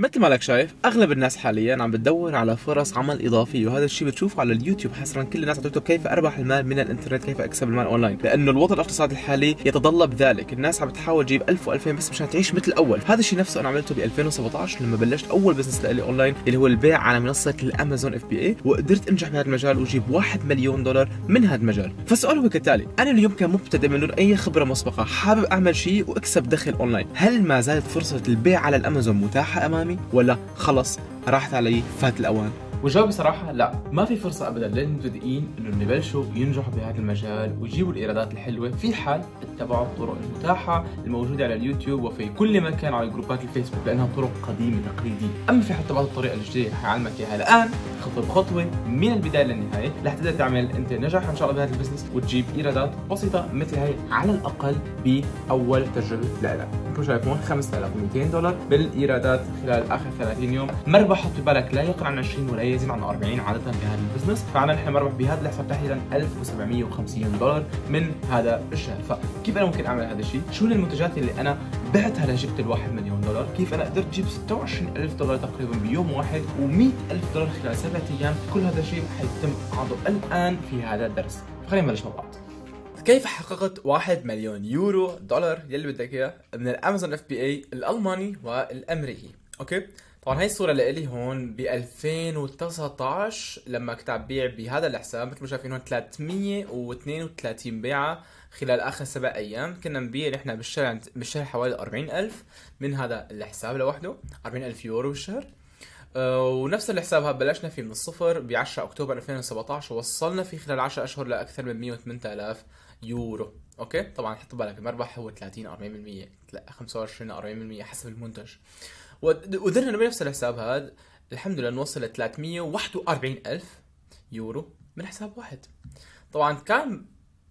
مثل ما لك شايف اغلب الناس حاليا عم بتدور على فرص عمل اضافيه وهذا الشيء بتشوفه على اليوتيوب حصرا كل الناس عم تكتب كيف اربح المال من الانترنت كيف اكسب المال اونلاين لانه الوضع الاقتصادي الحالي يتطلب ذلك الناس عم تحاول تجيب 1000 و2000 بس مشان تعيش مثل الاول هذا الشيء نفسه انا عملته ب 2017 لما بلشت اول بزنس لي اونلاين اللي هو البيع على منصه الامازون اف بي اي وقدرت انجح بهذا المجال واجيب 1 مليون دولار من هذا المجال فالسؤال هو كالتالي انا اليوم كمبتدئ من دون اي خبره مسبقه حابب اعمل شيء واكسب دخل اونلاين هل ما زالت فرصه البيع على الامازون متاحه امامي قدامي ولا خلص راحت علي فات الأوان والجواب بصراحة لا ما في فرصة أبدا للمبتدئين أنهم يبلشوا ينجحوا بهذا المجال ويجيبوا الإيرادات الحلوة في حال اتبعوا الطرق المتاحة الموجودة على اليوتيوب وفي كل مكان على جروبات الفيسبوك لأنها طرق قديمة تقليدية أما في حتى بعض الطريقة الجديدة أعلمك إياها الآن خطوة بخطوة من البداية للنهاية رح تقدر تعمل أنت نجاح إن شاء الله بهذا البزنس وتجيب إيرادات بسيطة مثل هي على الأقل بأول تجربة لالك انتم شايفون 5200 دولار بالإيرادات خلال آخر 30 يوم مربح حط ببالك لا يقل عن 20 ولا يزيد عن 40 عاده بهذا البزنس فعلا نحن مربح بهذا الحساب تحديدا 1750 دولار من هذا الشهر فكيف انا ممكن اعمل هذا الشيء شو المنتجات اللي انا بعتها لجبت الواحد مليون دولار كيف انا قدرت اجيب 26 الف دولار تقريبا بيوم واحد و100 الف دولار خلال سبعة ايام كل هذا الشيء حيتم عرضه الان في هذا الدرس خلينا نبلش مع بعض كيف حققت 1 مليون يورو دولار يلي بدك اياه من الامازون اف بي اي الالماني والامريكي اوكي طبعا هاي الصورة اللي الي هون ب 2019 لما كنت عم بيع بهذا الحساب مثل ما شايفين هون 332 بيعة خلال اخر سبع ايام كنا نبيع نحن بالشهر بالشهر حوالي 40000 من هذا الحساب لوحده 40000 يورو بالشهر آه، ونفس الحساب هذا بلشنا فيه من الصفر ب 10 اكتوبر 2017 ووصلنا فيه خلال 10 اشهر لاكثر من 108000 يورو اوكي طبعا حط بالك المربح هو 30 40% 25 40% حسب المنتج وقدرنا بنفس الحساب هذا الحمد لله نوصل ل 341 ألف يورو من حساب واحد طبعا كان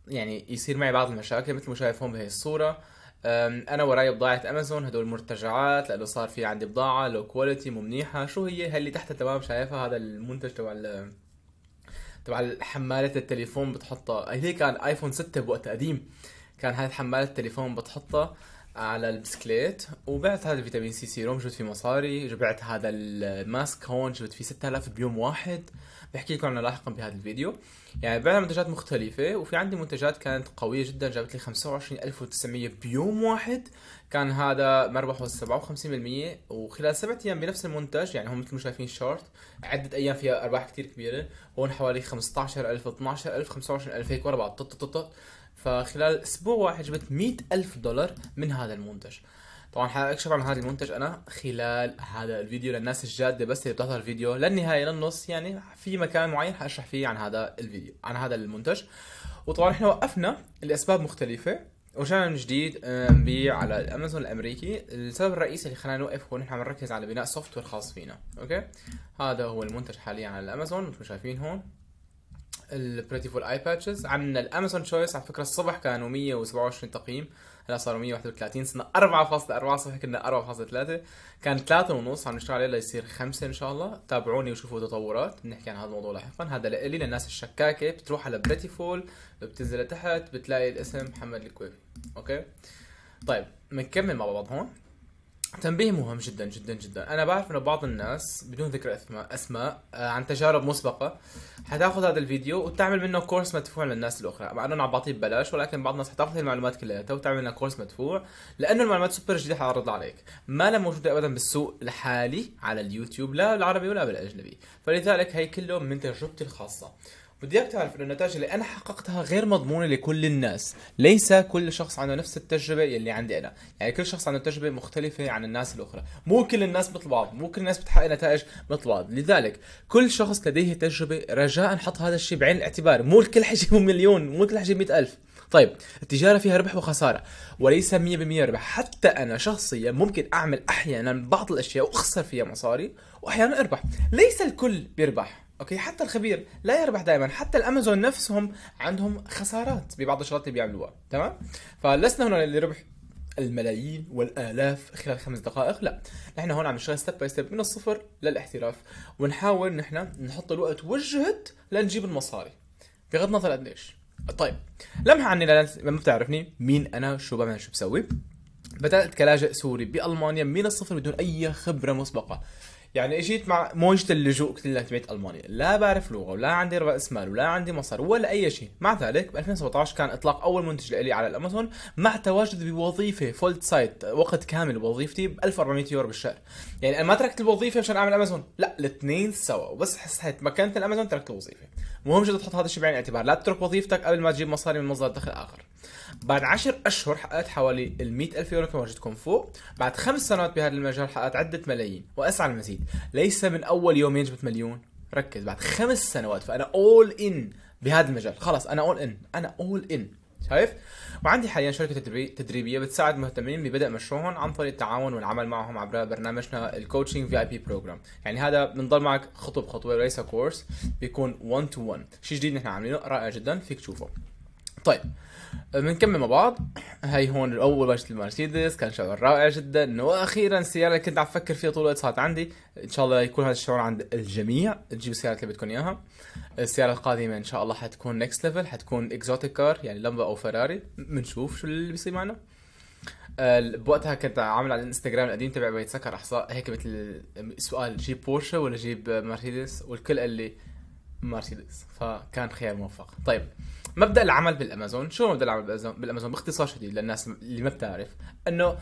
يعني يصير معي بعض المشاكل مثل ما شايف هون بهي الصورة انا وراي بضاعه امازون هدول مرتجعات لانه صار في عندي بضاعه لو كواليتي مو منيحه شو هي اللي تحتها تمام شايفها هذا المنتج تبع تبع حمالة التليفون بتحطها هي كان ايفون 6 بوقت قديم كان هاي حمالة التليفون بتحطها على البسكليت وبعت هذا الفيتامين سي سيروم جبت فيه مصاري بعت هذا الماسك هون جبت فيه 6000 بيوم واحد بحكي لكم عنه لاحقا بهذا الفيديو يعني بعنا منتجات مختلفة وفي عندي منتجات كانت قوية جدا جابت لي 25900 بيوم واحد كان هذا مربحه 57% وخلال سبعة ايام بنفس المنتج يعني هم مثل ما شايفين شورت عدة ايام فيها ارباح كثير كبيرة هون حوالي 15000 12000 25000 هيك ورا بعض فخلال اسبوع واحد جبت مئة الف دولار من هذا المنتج طبعا حاكشف عن هذا المنتج انا خلال هذا الفيديو للناس الجاده بس اللي بتحضر الفيديو للنهايه للنص يعني في مكان معين حاشرح فيه عن هذا الفيديو عن هذا المنتج وطبعا احنا وقفنا لاسباب مختلفه ورجعنا من جديد آه، نبيع على الامازون الامريكي السبب الرئيسي اللي خلانا نوقف هو نحن عم نركز على بناء سوفت وير خاص فينا اوكي هذا هو المنتج حاليا على الامازون مثل ما شايفين هون البريتي فول اي باتشز عندنا الامازون تشويس على فكره الصبح كانوا 127 تقييم هلا صاروا 131 صرنا 4.4 صفحه كنا 4.3 كان 3 ونص عم نشتغل عليه ليصير 5 ان شاء الله تابعوني وشوفوا تطورات بنحكي عن هذا الموضوع لاحقا هذا لإلي للناس الشكاكه بتروح على بريتي فول بتنزل لتحت بتلاقي الاسم محمد الكويفي اوكي طيب بنكمل مع بعض هون تنبيه مهم جدا جدا جدا انا بعرف انه بعض الناس بدون ذكر اسماء اسماء آه، عن تجارب مسبقه حتاخذ هذا الفيديو وتعمل منه كورس مدفوع للناس الاخرى مع انه انا عم بعطيه ببلاش ولكن بعض الناس حتاخذ المعلومات كلياتها وتعمل لنا كورس مدفوع لانه المعلومات سوبر جديده حتعرض عليك ما لها موجوده ابدا بالسوق الحالي على اليوتيوب لا بالعربي ولا بالاجنبي فلذلك هي كله من تجربتي الخاصه بدي اياك تعرف انه النتائج اللي انا حققتها غير مضمونه لكل الناس، ليس كل شخص عنده نفس التجربه اللي عندي انا، يعني كل شخص عنده تجربه مختلفه عن الناس الاخرى، مو كل الناس مثل بعض، مو كل الناس بتحقق نتائج مثل بعض، لذلك كل شخص لديه تجربه رجاء حط هذا الشيء بعين الاعتبار، مو الكل حيجيبوا مليون، مو الكل حيجيب 100000 طيب التجارة فيها ربح وخسارة وليس 100% ربح حتى أنا شخصيا ممكن أعمل أحيانا بعض الأشياء وأخسر فيها مصاري وأحيانا أربح ليس الكل بيربح اوكي حتى الخبير لا يربح دائما حتى الامازون نفسهم عندهم خسارات ببعض الشغلات اللي بيعملوها تمام فلسنا هنا اللي ربح الملايين والالاف خلال خمس دقائق لا نحن هون عم نشتغل ستيب باي ستيب من الصفر للاحتراف ونحاول نحن نحط الوقت والجهد لنجيب المصاري بغض النظر قديش طيب لمح عني لما بتعرفني مين انا شو بعمل شو بسوي بدأت كلاجئ سوري بألمانيا من الصفر بدون أي خبرة مسبقة يعني اجيت مع موجة اللجوء كلها تبعت المانيا، لا بعرف لغة ولا عندي راس مال ولا عندي مصاري ولا اي شيء، مع ذلك ب 2017 كان اطلاق اول منتج لي على الامازون مع تواجدي بوظيفة فولت سايت وقت كامل بوظيفتي ب 1400 يورو بالشهر، يعني انا ما تركت الوظيفة مشان اعمل امازون، لا الاثنين سوا وبس حسيت مكانة الامازون تركت الوظيفة، مهم جدا تحط هذا الشيء بعين الاعتبار، لا تترك وظيفتك قبل ما تجيب مصاري من مصدر دخل اخر. بعد 10 اشهر حققت حوالي ال الف يورو كما وجدتكم فوق بعد خمس سنوات بهذا المجال حققت عده ملايين واسعى للمزيد ليس من اول يومين جبت مليون ركز بعد خمس سنوات فانا اول ان بهذا المجال خلص انا اول ان انا اول ان شايف؟ وعندي حاليا شركة تدريبية بتساعد مهتمين ببدء مشروعهم عن طريق التعاون والعمل معهم عبر برنامجنا الكوتشنج في اي بي بروجرام، يعني هذا بنضل معك خطوة بخطوة وليس كورس بيكون 1 تو 1، شيء جديد نحن عاملينه رائع جدا فيك تشوفه. طيب بنكمل آه، مع بعض هاي هون الاول واجهه المرسيدس كان شعور رائع جدا واخيرا السياره اللي كنت عم فكر فيها طول الوقت صارت عندي ان شاء الله يكون هذا الشعور عند الجميع تجيبوا السياره اللي بدكم اياها السياره القادمه ان شاء الله حتكون نكست ليفل حتكون اكزوتيك كار يعني لمبه او فراري بنشوف شو اللي بيصير معنا آه، بوقتها كنت عامل على الانستغرام القديم تبع بيتسكر احصاء هيك مثل سؤال جيب بورشه ولا جيب مرسيدس والكل قال لي مرسيدس فكان خيار موفق طيب مبدا العمل بالامازون شو مبدا العمل بالامازون باختصار شديد للناس اللي ما بتعرف انه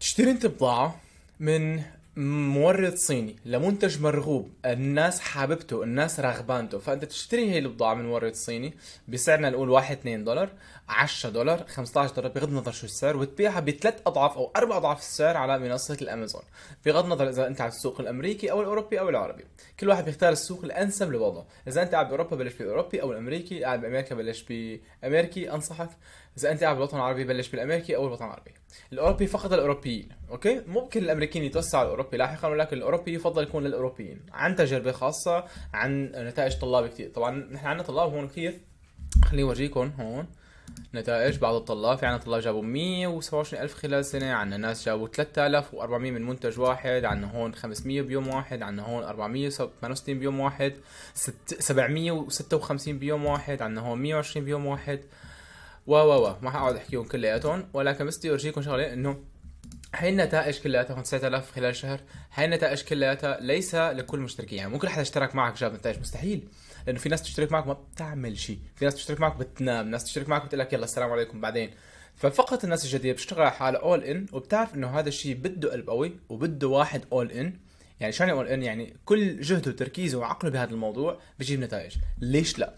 تشتري انت بضاعه من مورد صيني لمنتج مرغوب الناس حاببته الناس رغبانته فانت تشتري هي البضاعه من مورد صيني بسعرنا نقول 1 2 دولار 10 دولار 15 دولار بغض النظر شو السعر وتبيعها بثلاث اضعاف او اربع اضعاف السعر على منصه الامازون بغض النظر اذا انت على السوق الامريكي او الاوروبي او العربي كل واحد بيختار السوق الانسب لوضعه اذا انت قاعد باوروبا بلش باوروبي او الامريكي قاعد بامريكا بلش بامريكي انصحك اذا انت قاعد بالوطن العربي بلش بالامريكي او الوطن العربي الاوروبي فقط الاوروبيين اوكي ممكن الامريكيين يتوسع على الاوروبي لاحقا ولكن الاوروبي يفضل يكون للاوروبيين عن تجربه خاصه عن نتائج طلاب كثير طبعا نحن عندنا طلاب هون كثير خليني اورجيكم هون نتائج بعض الطلاب في عنا طلاب جابوا 127 ألف خلال سنة عنا ناس جابوا 3400 من منتج واحد عنا هون 500 بيوم واحد عنا هون 468 بيوم واحد 756 بيوم واحد عنا هون 120 بيوم واحد و و و ما حقعد احكيهم كلياتهم ولكن بس بدي اورجيكم شغله انه هاي النتائج كلياتها 9000 خلال شهر هاي النتائج كلياتها ليس لكل مشتركين يعني مو كل حدا اشترك معك جاب نتائج مستحيل لانه في ناس تشترك معك ما بتعمل شيء في ناس تشترك معك بتنام ناس تشترك معك بتقول لك يلا السلام عليكم بعدين ففقط الناس الجديده بتشتغل على حالها اول ان وبتعرف انه هذا الشيء بده قلب قوي وبده واحد اول ان يعني شو يعني اول ان يعني كل جهده وتركيزه وعقله بهذا الموضوع بجيب نتائج ليش لا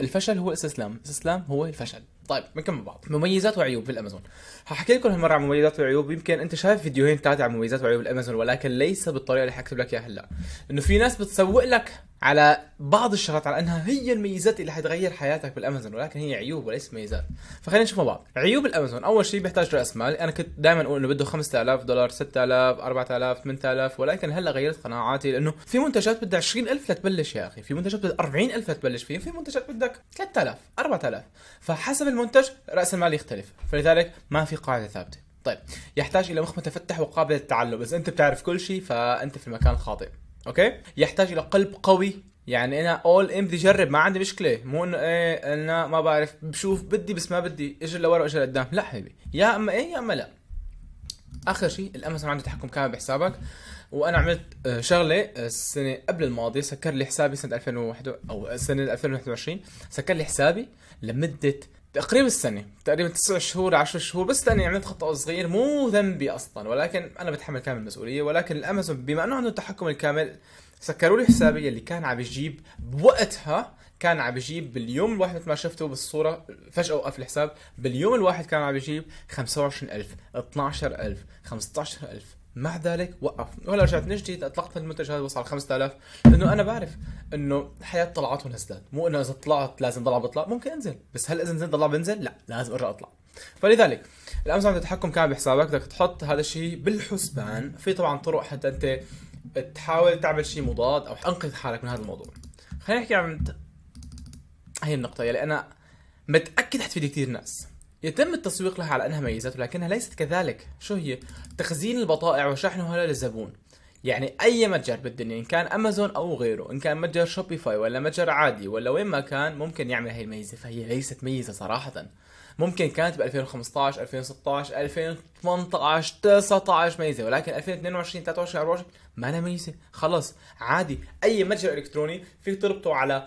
الفشل هو استسلام استسلام هو الفشل طيب بنكمل بعض مميزات وعيوب الامازون هحكي لكم هالمره عن مميزات وعيوب يمكن انت شايف فيديوهين ثلاثه عن مميزات وعيوب الامازون ولكن ليس بالطريقه اللي حكتب لك اياها هلا انه في ناس بتسوق لك على بعض الشغلات على انها هي الميزات اللي حتغير حياتك بالامازون ولكن هي عيوب وليس ميزات فخلينا نشوف مع بعض عيوب الامازون اول شيء بيحتاج راس مال انا كنت دائما اقول انه بده 5000 دولار 6000 4000 8000 ولكن هلا غيرت قناعاتي لانه في منتجات بدها 20000 لتبلش يا اخي في منتجات بدها 40000 لتبلش فيه في منتجات بدك 3000 4000 فحسب المنتج راس المال يختلف فلذلك ما في قاعده ثابته طيب يحتاج الى مخ متفتح وقابل للتعلم اذا انت بتعرف كل شيء فانت في المكان الخاطئ اوكي يحتاج الى قلب قوي يعني انا اول ام بدي اجرب ما عندي مشكله مو انه ايه انا ما بعرف بشوف بدي بس ما بدي اجي لورا واجي لقدام لا حبيبي يا اما ايه يا اما لا اخر شيء الامازون عنده تحكم كامل بحسابك وانا عملت آه، شغله آه، السنه قبل الماضيه سكر لي حسابي سنه 2021 او سنه 2021 سكر لي حسابي لمده تقريبا السنة تقريبا تسع شهور عشر شهور بس لأني عملت خطأ صغير مو ذنبي أصلا ولكن أنا بتحمل كامل المسؤولية ولكن الأمازون بما أنه عنده التحكم الكامل سكروا لي حسابي اللي كان عم يجيب بوقتها كان عم يجيب باليوم الواحد مثل ما شفتوا بالصورة فجأة وقف الحساب باليوم الواحد كان عم يجيب 25000 12000 15000 مع ذلك وقف ولا رجعت نجدي اطلقت المنتج هذا وصل 5000 لانه انا بعرف انه الحياه طلعت ونزلت مو انه اذا طلعت لازم ضل بطلع ممكن انزل بس هل اذا نزلت ضل بنزل لا لازم ارجع اطلع فلذلك الامازون التحكم كان بحسابك بدك تحط هذا الشيء بالحسبان في طبعا طرق حتى انت تحاول تعمل شيء مضاد او انقذ حالك من هذا الموضوع خلينا نحكي عن هي النقطه يلي انا متاكد حتفيد كثير ناس يتم التسويق لها على أنها ميزات ولكنها ليست كذلك شو هي؟ تخزين البضائع وشحنها للزبون يعني اي متجر بالدنيا ان كان امازون او غيره ان كان متجر شوبيفاي ولا متجر عادي ولا وين ما كان ممكن يعمل هاي الميزه فهي ليست ميزه صراحه ممكن كانت ب 2015 2016 2018 19 ميزه ولكن 2022 23 24 ما لها ميزه خلص عادي اي متجر الكتروني فيك تربطه على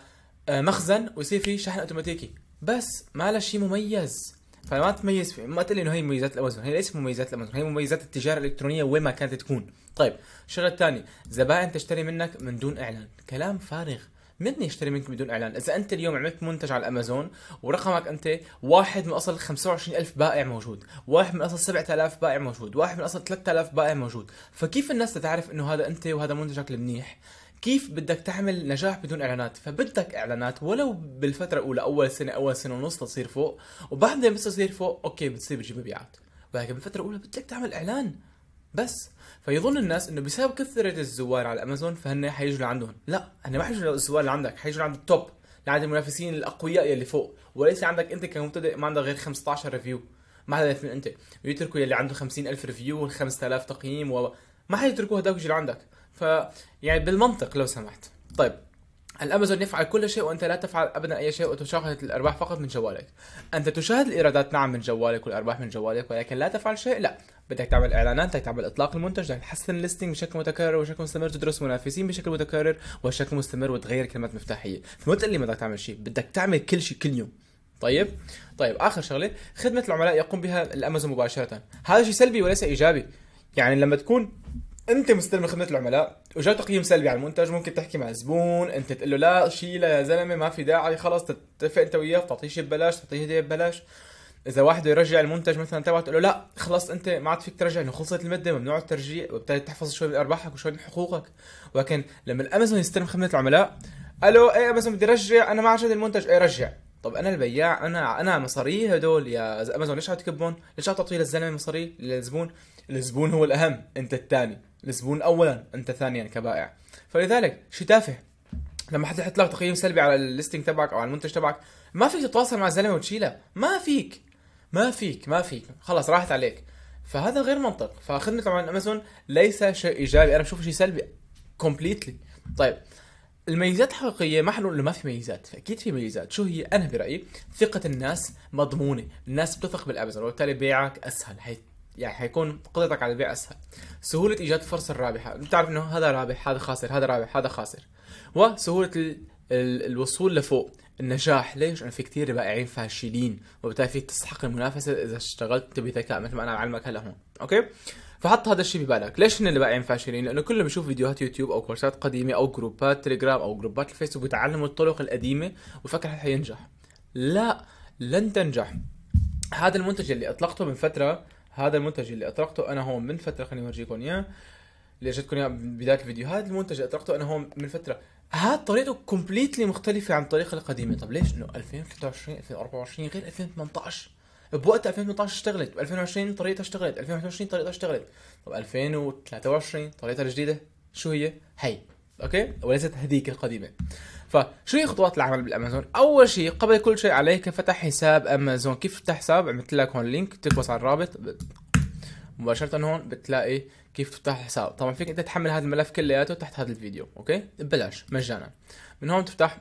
آه، مخزن ويصير فيه شحن اوتوماتيكي بس ما لها شيء مميز فما تميز في... ما تقول انه هي مميزات الامازون هي ليست مميزات الامازون هي مميزات التجاره الالكترونيه وين ما كانت تكون طيب الشغله الثانيه زبائن تشتري منك من دون اعلان كلام فارغ من يشتري منك بدون اعلان اذا انت اليوم عملت منتج على الامازون ورقمك انت واحد من اصل 25000 بائع موجود واحد من اصل 7000 بائع موجود واحد من اصل 3000 بائع موجود فكيف الناس تعرف انه هذا انت وهذا منتجك المنيح كيف بدك تعمل نجاح بدون اعلانات فبدك اعلانات ولو بالفتره الاولى اول سنه اول سنه ونص لتصير فوق وبعدين بس تصير فوق اوكي بتصير بتجيب مبيعات ولكن بالفتره الاولى بدك تعمل اعلان بس فيظن الناس انه بسبب كثره الزوار على امازون فهن حيجوا لعندهم لا هن ما حيجوا للزوار اللي عندك حيجوا لعند التوب لعند المنافسين الاقوياء يلي فوق وليس عندك انت كمبتدئ ما عندك غير 15 ريفيو ما حدا يعرف انت ويتركوا يلي عنده 50000 ريفيو و5000 تقييم و ما حيتركوا هداك يجي لعندك يعني بالمنطق لو سمحت طيب الامازون يفعل كل شيء وانت لا تفعل ابدا اي شيء وتشاهد الارباح فقط من جوالك انت تشاهد الايرادات نعم من جوالك والارباح من جوالك ولكن لا تفعل شيء لا بدك تعمل اعلانات بدك تعمل اطلاق المنتج بدك تحسن الليستنج بشكل متكرر وبشكل مستمر تدرس منافسين بشكل متكرر وبشكل مستمر وتغير كلمات مفتاحيه فما تقول لي ما بدك تعمل شيء بدك تعمل كل شيء كل يوم طيب طيب اخر شغله خدمه العملاء يقوم بها الامازون مباشره هذا شيء سلبي وليس ايجابي يعني لما تكون انت مستلم خدمه العملاء وجاء تقييم سلبي على المنتج ممكن تحكي مع الزبون انت تقول له لا شيله يا زلمه ما في داعي خلص تتفق انت وياه تعطيه شيء ببلاش تعطيه هديه ببلاش اذا واحد يرجع المنتج مثلا تبعه تقول له لا خلص انت ما عاد فيك ترجع انه خلصت المده ممنوع الترجيع وبالتالي تحفظ شوي من ارباحك وشوي من حقوقك ولكن لما الامازون يستلم خدمه العملاء الو ايه امازون بدي رجع انا ما عاد المنتج ايه رجع طب انا البياع انا انا مصاري هدول يا امازون ليش عم تكبهم؟ ليش عم تعطيه للزلمه مصاري للزبون؟ الزبون هو الاهم انت الثاني الزبون اولا انت ثانيا كبائع فلذلك شيء تافه لما حد يحط لك تقييم سلبي على الليستنج تبعك او على المنتج تبعك ما فيك تتواصل مع الزلمه وتشيله ما فيك ما فيك ما فيك خلص راحت عليك فهذا غير منطق فخدمه طبعا امازون ليس شيء ايجابي انا بشوفه شيء سلبي كومبليتلي طيب الميزات الحقيقيه ما حنقول انه ما في ميزات فاكيد في ميزات شو هي انا برايي ثقه الناس مضمونه الناس بتثق بالامازون وبالتالي بيعك اسهل حيث يعني حيكون قدرتك على البيع اسهل سهوله ايجاد الفرصه الرابحه بتعرف انه هذا رابح هذا خاسر هذا رابح هذا خاسر وسهوله ال... ال... الوصول لفوق النجاح ليش؟ لانه في كثير بائعين فاشلين وبالتالي فيك تستحق المنافسه اذا اشتغلت بذكاء مثل ما انا بعلمك هلا هون، اوكي؟ فحط هذا الشيء ببالك، ليش هن البائعين فاشلين؟ لانه كلهم بيشوف فيديوهات يوتيوب او كورسات قديمه او جروبات تليجرام او جروبات الفيسبوك بيتعلموا الطرق القديمه وفكر حينجح. لا لن تنجح. هذا المنتج اللي اطلقته من فتره هذا المنتج اللي اطرقته انا هون من فتره خليني اورجيكم اياه اللي اجتكم اياه بدايه الفيديو هذا المنتج اللي اطرقته انا هون من فتره هذا طريقته كومبليتلي مختلفه عن الطريقه القديمه طب ليش انه 2023 2024 غير 2018 بوقتها 2018 اشتغلت 2020 طريقتها اشتغلت 2021 طريقتها اشتغلت طب 2023 طريقتها الجديده شو هي هي اوكي وليست هذيك القديمه فشو هي خطوات العمل بالامازون اول شيء قبل كل شيء عليك فتح حساب امازون كيف تفتح حساب عملت لك هون لينك تكبس على الرابط مباشره هون بتلاقي كيف تفتح حساب طبعا فيك انت تحمل هذا الملف كلياته تحت هذا الفيديو اوكي ببلاش مجانا من هون تفتح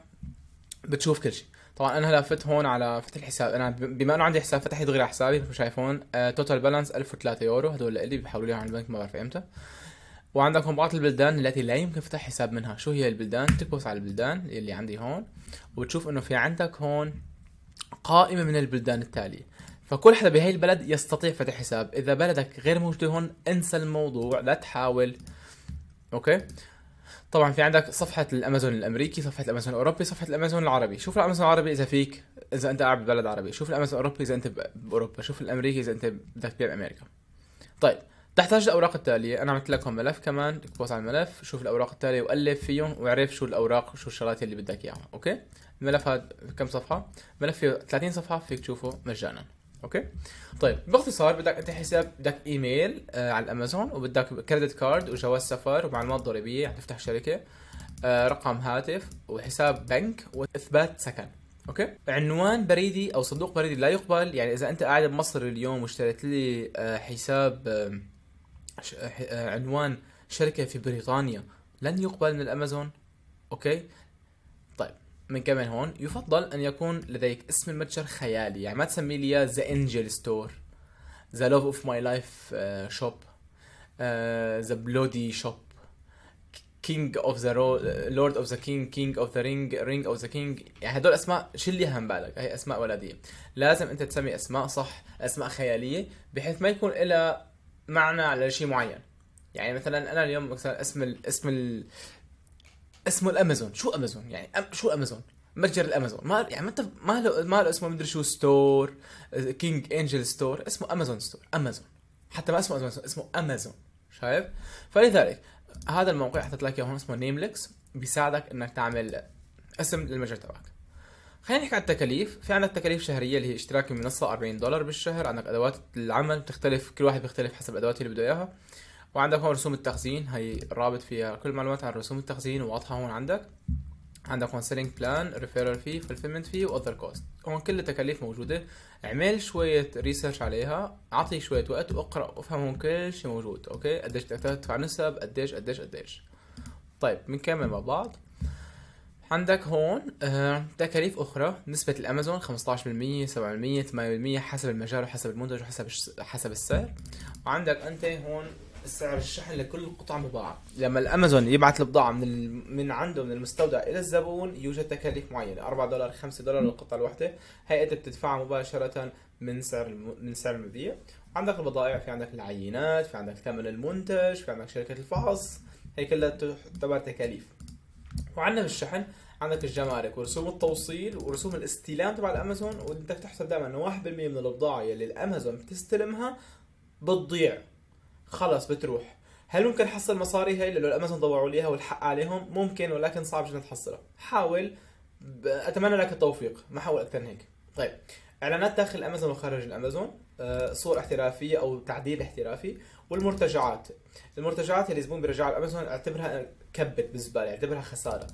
بتشوف كل شيء طبعا انا هلا فت هون على فتح الحساب انا بما انه عندي حساب فتحت غير حسابي مثل شايفون توتال بالانس 1003 يورو هدول اللي بحولوا لي على البنك ما بعرف امتى وعندك بعض البلدان التي لا يمكن فتح حساب منها شو هي البلدان تكبس على البلدان اللي عندي هون وتشوف انه في عندك هون قائمه من البلدان التاليه فكل حدا بهي البلد يستطيع فتح حساب اذا بلدك غير موجوده هون انسى الموضوع لا تحاول اوكي طبعا في عندك صفحة الأمازون الأمريكي، صفحة الأمازون الأوروبي، صفحة الأمازون العربي، شوف الأمازون العربي إذا فيك إذا أنت قاعد ببلد عربي، شوف الأمازون الأوروبي إذا أنت بأوروبا، شوف الأمريكي إذا أنت بدك تبيع بأمريكا. طيب تحتاج الاوراق التاليه انا عملت لكم ملف كمان اكبس على الملف شوف الاوراق التاليه والف فيهم واعرف شو الاوراق شو الشغلات اللي بدك اياها اوكي الملف هذا كم صفحه ملف فيه 30 صفحه فيك تشوفه مجانا اوكي طيب باختصار بدك انت حساب بدك ايميل آه على الامازون وبدك كريدت كارد وجواز سفر ومعلومات ضريبيه تفتح شركه آه رقم هاتف وحساب بنك واثبات سكن اوكي عنوان بريدي او صندوق بريدي لا يقبل يعني اذا انت قاعد بمصر اليوم واشتريت لي آه حساب آه آه، عنوان شركة في بريطانيا لن يقبل من الأمازون أوكي طيب من كمان هون يفضل أن يكون لديك اسم المتجر خيالي يعني ما تسمي لي ذا انجل ستور ذا لوف اوف ماي لايف شوب ذا بلودي شوب كينج اوف ذا لورد اوف ذا كينج كينج اوف ذا رينج رينج اوف ذا كينج يعني هدول اسماء شيل لي هم بالك هي اسماء ولديه لازم انت تسمي اسماء صح اسماء خياليه بحيث ما يكون لها معنى لشيء معين يعني مثلا انا اليوم مثلا اسم الـ اسم الـ اسمه الامازون شو امازون يعني أم شو امازون متجر الامازون ما يعني ما ما له ما له اسمه مدري شو ستور كينج انجل ستور اسمه امازون ستور امازون حتى ما اسمه امازون اسمه امازون شايف فلذلك هذا الموقع حطيت لك اياه هون اسمه نيملكس بيساعدك انك تعمل اسم للمتجر تبعك خلينا نحكي عن التكاليف في عندك تكاليف شهريه اللي هي اشتراك المنصه 40 دولار بالشهر عندك ادوات العمل بتختلف كل واحد بيختلف حسب الادوات اللي بده اياها وعندك هون رسوم التخزين هي الرابط فيها كل معلومات عن رسوم التخزين واضحه هون عندك عندك هون سيلينج بلان ريفيرال في فولفيلمنت في واذر كوست هون كل التكاليف موجوده اعمل شويه ريسيرش عليها اعطي شويه وقت واقرا وافهم هون كل شيء موجود اوكي قديش بدك تدفع نسب قديش قديش قديش طيب بنكمل مع بعض عندك هون آه، تكاليف أخرى نسبة الأمازون 15% 7% 8% حسب المجال وحسب المنتج وحسب حسب السعر وعندك أنت هون سعر الشحن لكل قطعة مباعة لما الأمازون يبعث البضاعة من ال... من عنده من المستودع إلى الزبون يوجد تكاليف معينة 4 دولار 5 دولار للقطعة الواحدة هي أنت بتدفعها مباشرة من سعر الم... من سعر المبيع عندك البضائع في عندك العينات في عندك ثمن المنتج في عندك شركة الفحص هي كلها تعتبر تكاليف وعندنا بالشحن عندك الجمارك ورسوم التوصيل ورسوم الاستلام تبع الامازون وانت تحسب دائما انه 1% من البضاعه يلي الامازون بتستلمها بتضيع خلص بتروح هل ممكن تحصل مصاري هي لو الامازون ضوعوا لي اياها والحق عليهم ممكن ولكن صعب جدا تحصلها حاول اتمنى لك التوفيق ما حاول اكثر من هيك طيب اعلانات داخل الامازون وخارج الامازون آه، صور احترافيه او تعديل احترافي والمرتجعات المرتجعات اللي زبون بيرجعها الامازون اعتبرها كبت بالزباله اعتبرها خساره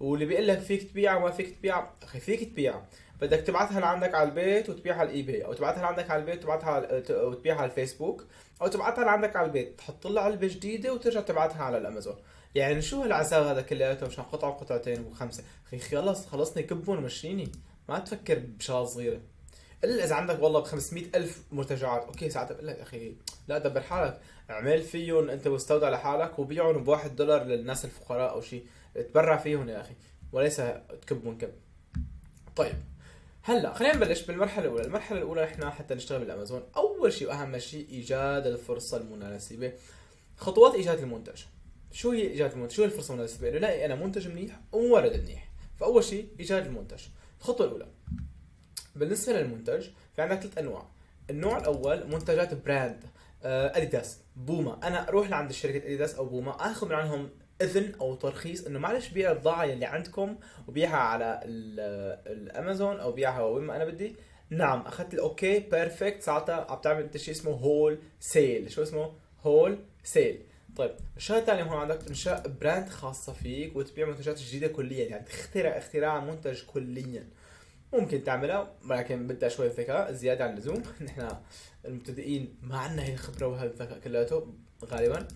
واللي بيقول لك فيك تبيع وما فيك تبيع اخي فيك تبيع بدك تبعتها لعندك على البيت وتبيعها على الاي او تبعتها لعندك على البيت وتبعتها على... وتبيعها على الفيسبوك او تبعتها لعندك على البيت تحط لها علبه جديده وترجع تبعتها على الامازون يعني شو هالعذاب هذا كلياته مشان قطعه وقطعتين وخمسه اخي خلص خلصني كبهم ومشيني ما تفكر بشغله صغيره الا اذا عندك والله ب 500 الف مرتجعات اوكي ساعتها بقول لك اخي لا دبر حالك اعمل فيهم انت مستودع لحالك وبيعهم بواحد دولار للناس الفقراء او شيء تبرع فيهم يا اخي وليس تكب كب طيب هلا خلينا نبلش بالمرحله الاولى المرحله الاولى احنا حتى نشتغل بالامازون اول شيء واهم شيء ايجاد الفرصه المناسبه خطوات ايجاد المنتج شو هي ايجاد المنتج شو هي الفرصه المناسبه انه الاقي انا منتج منيح ومورد منيح فاول شيء ايجاد المنتج الخطوه الاولى بالنسبه للمنتج في عندك ثلاث انواع النوع الاول منتجات براند اديداس آه، بوما انا اروح لعند شركه اديداس او بوما اخذ من عندهم اذن او ترخيص انه معلش بيع البضاعه اللي عندكم وبيعها على الامازون او بيعها وين ما انا بدي نعم اخذت الاوكي بيرفكت ساعتها عم تعمل شيء اسمه هول سيل شو اسمه هول سيل طيب الشغله الثانيه هون عندك انشاء براند خاصه فيك وتبيع منتجات جديده كليا يعني تخترع اختراع منتج كليا ممكن تعملها ولكن بدها شوية ذكاء زيادة عن اللزوم نحن المبتدئين ما عندنا هي الخبرة وهالذكاء كلياته غالبا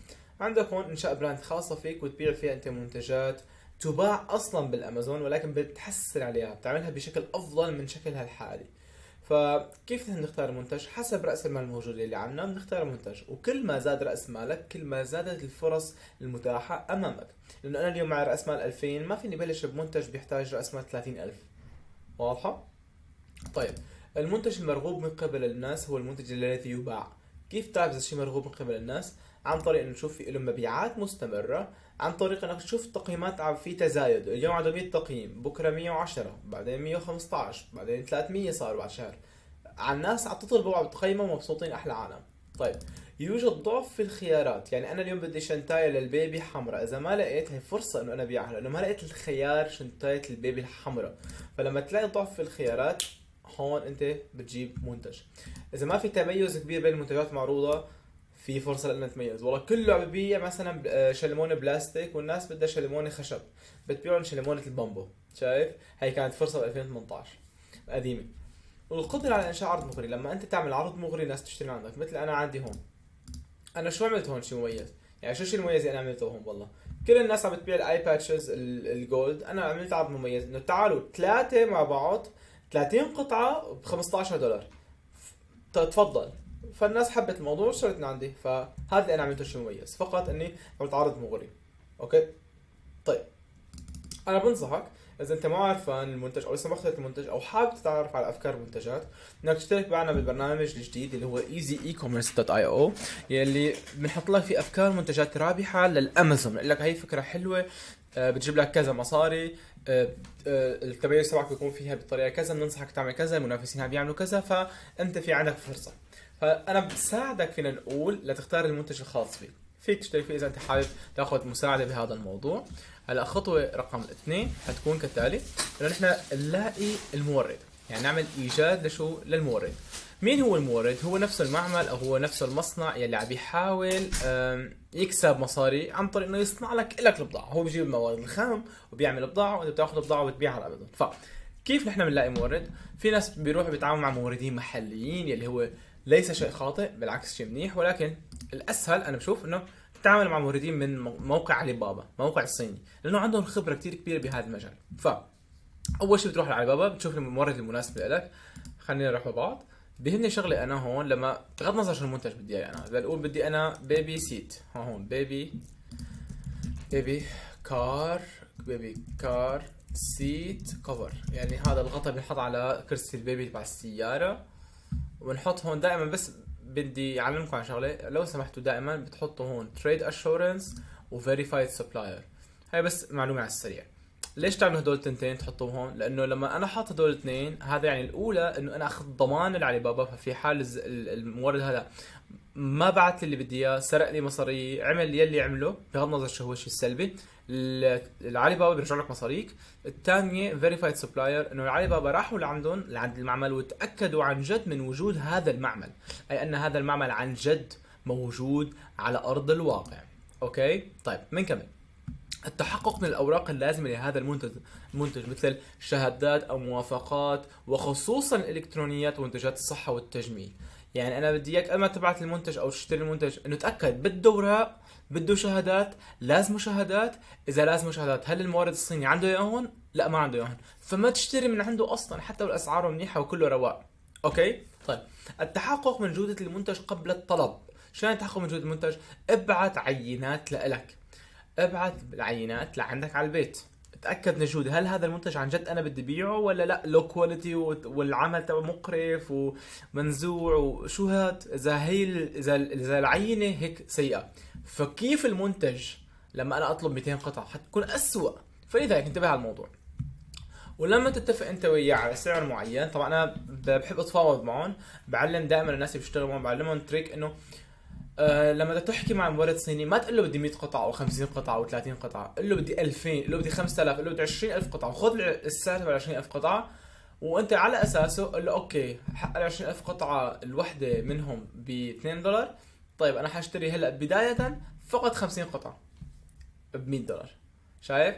عندك هون انشاء براند خاصه فيك وتبيع فيها انت منتجات تباع اصلا بالامازون ولكن بتحسن عليها بتعملها بشكل افضل من شكلها الحالي فكيف نحن نختار المنتج حسب راس المال الموجود اللي عندنا بنختار منتج وكل ما زاد راس مالك كل ما زادت الفرص المتاحه امامك لانه انا اليوم معي راس مال 2000 ما فيني بلش بمنتج بيحتاج راس مال 30000 واضحه طيب المنتج المرغوب من قبل الناس هو المنتج الذي يباع كيف تعرف اذا الشيء مرغوب من قبل الناس عن طريق انه تشوف في له مبيعات مستمره عن طريق انك تشوف تقييمات عم في تزايد اليوم عنده 100 تقييم بكره 110 بعدين 115 بعدين 300 صار بعد شهر على الناس عم تطلبوا وعم تقيموا مبسوطين احلى عالم طيب يوجد ضعف في الخيارات يعني انا اليوم بدي شنتاية للبيبي حمراء اذا ما لقيت هي فرصه انه انا أبيعها لانه ما لقيت الخيار شنتاية البيبي الحمراء فلما تلاقي ضعف في الخيارات هون انت بتجيب منتج اذا ما في تميز كبير بين المنتجات المعروضه في فرصه لانه تميز والله كله عم ببيع مثلا آه، شلمونه بلاستيك والناس بدها شلمونه خشب بتبيعهم شلمونه البامبو شايف هي كانت فرصه ب 2018 قديمه والقدره على انشاء عرض مغري لما انت تعمل عرض مغري الناس تشتري عندك مثل انا عندي هون انا شو عملت هون شيء مميز يعني شو الشيء المميز اللي انا عملته هون والله كل الناس عم بتبيع الاي باتشز الجولد انا عملت عرض مميز انه تعالوا ثلاثه مع بعض 30 قطعه ب 15 دولار تفضل فالناس حبت الموضوع واشترت من عندي فهذا اللي انا عملته شيء مميز فقط اني عملت عرض مغري اوكي طيب انا بنصحك اذا انت ما عرفان المنتج او لسه ما اخترت المنتج او حابب تتعرف على افكار المنتجات انك تشترك معنا بالبرنامج الجديد اللي هو ايزي اي كوميرس دوت اي او يلي بنحط لك فيه افكار منتجات رابحه للامازون لك هي فكره حلوه آه، بتجيب لك كذا مصاري آه، آه، التميز تبعك بيكون فيها بطريقه كذا بننصحك تعمل كذا المنافسين عم بيعملوا كذا فانت في عندك فرصه فانا بساعدك فينا نقول لتختار المنتج الخاص فيك فيك تشتري فيه اذا انت حابب تاخذ مساعده بهذا الموضوع هلا خطوه رقم اثنين حتكون كالتالي انه نحن نلاقي المورد يعني نعمل ايجاد لشو للمورد مين هو المورد هو نفسه المعمل او هو نفسه المصنع يلي عم بيحاول يكسب مصاري عن طريق انه يصنع لك لك البضاعه هو بيجيب المواد الخام وبيعمل بضاعه وانت بتاخذ البضاعه وبتبيعها على امازون فكيف نحن بنلاقي مورد في ناس بيروحوا بيتعاملوا مع موردين محليين يلي هو ليس شيء خاطئ بالعكس شيء منيح ولكن الاسهل انا بشوف انه تتعامل مع موردين من موقع علي بابا موقع الصيني لانه عندهم خبره كثير كبيره بهذا المجال ف اول شيء بتروح على علي بابا بتشوف المورد المناسب لك خلينا نروح مع بعض بهمني شغله انا هون لما بغض النظر شو المنتج بدي اياه انا اذا اقول بدي انا بيبي سيت هون هون بيبي بيبي كار بيبي كار سيت كفر يعني هذا الغطاء بنحط على كرسي البيبي تبع السياره ونحط هون دائما بس بدي اعلمكم عن شغله لو سمحتوا دائما بتحطوا هون تريد اشورنس وفيريفايد سبلاير هاي بس معلومه على السريع ليش تعمل هدول التنتين تحطهم هون؟ لانه لما انا حاط هدول الاثنين هذا يعني الاولى انه انا اخذ ضمان لعلي علي بابا ففي حال المورد هذا ما بعت لي اللي بدي اياه، سرق لي مصاري، عمل يلي عمله بغض النظر شو هو الشيء السلبي، العلي بابا بيرجع لك مصاريك، الثانيه فيريفايد سبلاير انه العلي بابا راحوا لعندهم لعند المعمل وتاكدوا عن جد من وجود هذا المعمل، اي ان هذا المعمل عن جد موجود على ارض الواقع، اوكي؟ طيب بنكمل. التحقق من الأوراق اللازمة لهذا المنتج المنتج مثل شهادات أو موافقات وخصوصا الإلكترونيات ومنتجات الصحة والتجميل يعني أنا بدي إياك قبل ما تبعت المنتج أو تشتري المنتج إنه تأكد بده أوراق بده شهادات لازم شهادات إذا لازم شهادات هل المورد الصيني عنده إياهم؟ لا ما عنده إياهم فما تشتري من عنده أصلا حتى لو اسعاره منيحة وكله رواق أوكي؟ طيب التحقق من جودة المنتج قبل الطلب شلون يعني التحقق من جودة المنتج؟ ابعت عينات لإلك ابعث العينات لعندك على البيت اتاكد نجود هل هذا المنتج عن جد انا بدي بيعه ولا لا لو كواليتي والعمل تبعه مقرف ومنزوع وشو هاد اذا هي اذا اذا العينه هيك سيئه فكيف المنتج لما انا اطلب 200 قطعه حتكون اسوء فلذلك يعني انتبه على الموضوع ولما تتفق انت وياه على سعر معين طبعا انا بحب اتفاوض معهم بعلم دائما الناس اللي بيشتغلوا معهم بعلمهم تريك انه أه لما بدك تحكي مع مورد صيني ما تقول له بدي 100 قطعه او 50 قطعه او 30 قطعه، قول له بدي 2000، قول له بدي 5000، قول له بدي 20000 قطعه، وخذ السعر تبع 20000 قطعه وانت على اساسه قول له اوكي حق ال 20000 قطعه الوحده منهم ب 2 دولار، طيب انا حاشتري هلا بدايه فقط 50 قطعه ب 100 دولار، شايف؟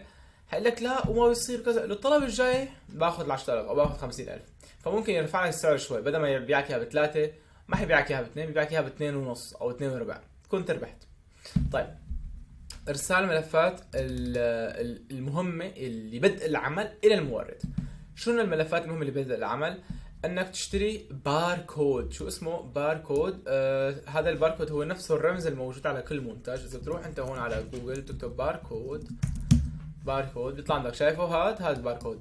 حيقول لك لا وما بيصير كذا، له الطلب الجاي باخذ ال 10000 او باخذ 50000 فممكن يرفع لك السعر شوي بدل ما يبيعك اياها بثلاثه ما حيبيعك اياها باثنين بيبيعك اياها باثنين ونص او اثنين وربع كنت ربحت طيب ارسال الملفات المهمه اللي بدء العمل الى المورد شنو الملفات المهمه اللي بدء العمل انك تشتري باركود شو اسمه باركود آه هذا الباركود هو نفسه الرمز الموجود على كل منتج اذا بتروح انت هون على جوجل تكتب باركود باركود بيطلع عندك شايفه هاد هذا الباركود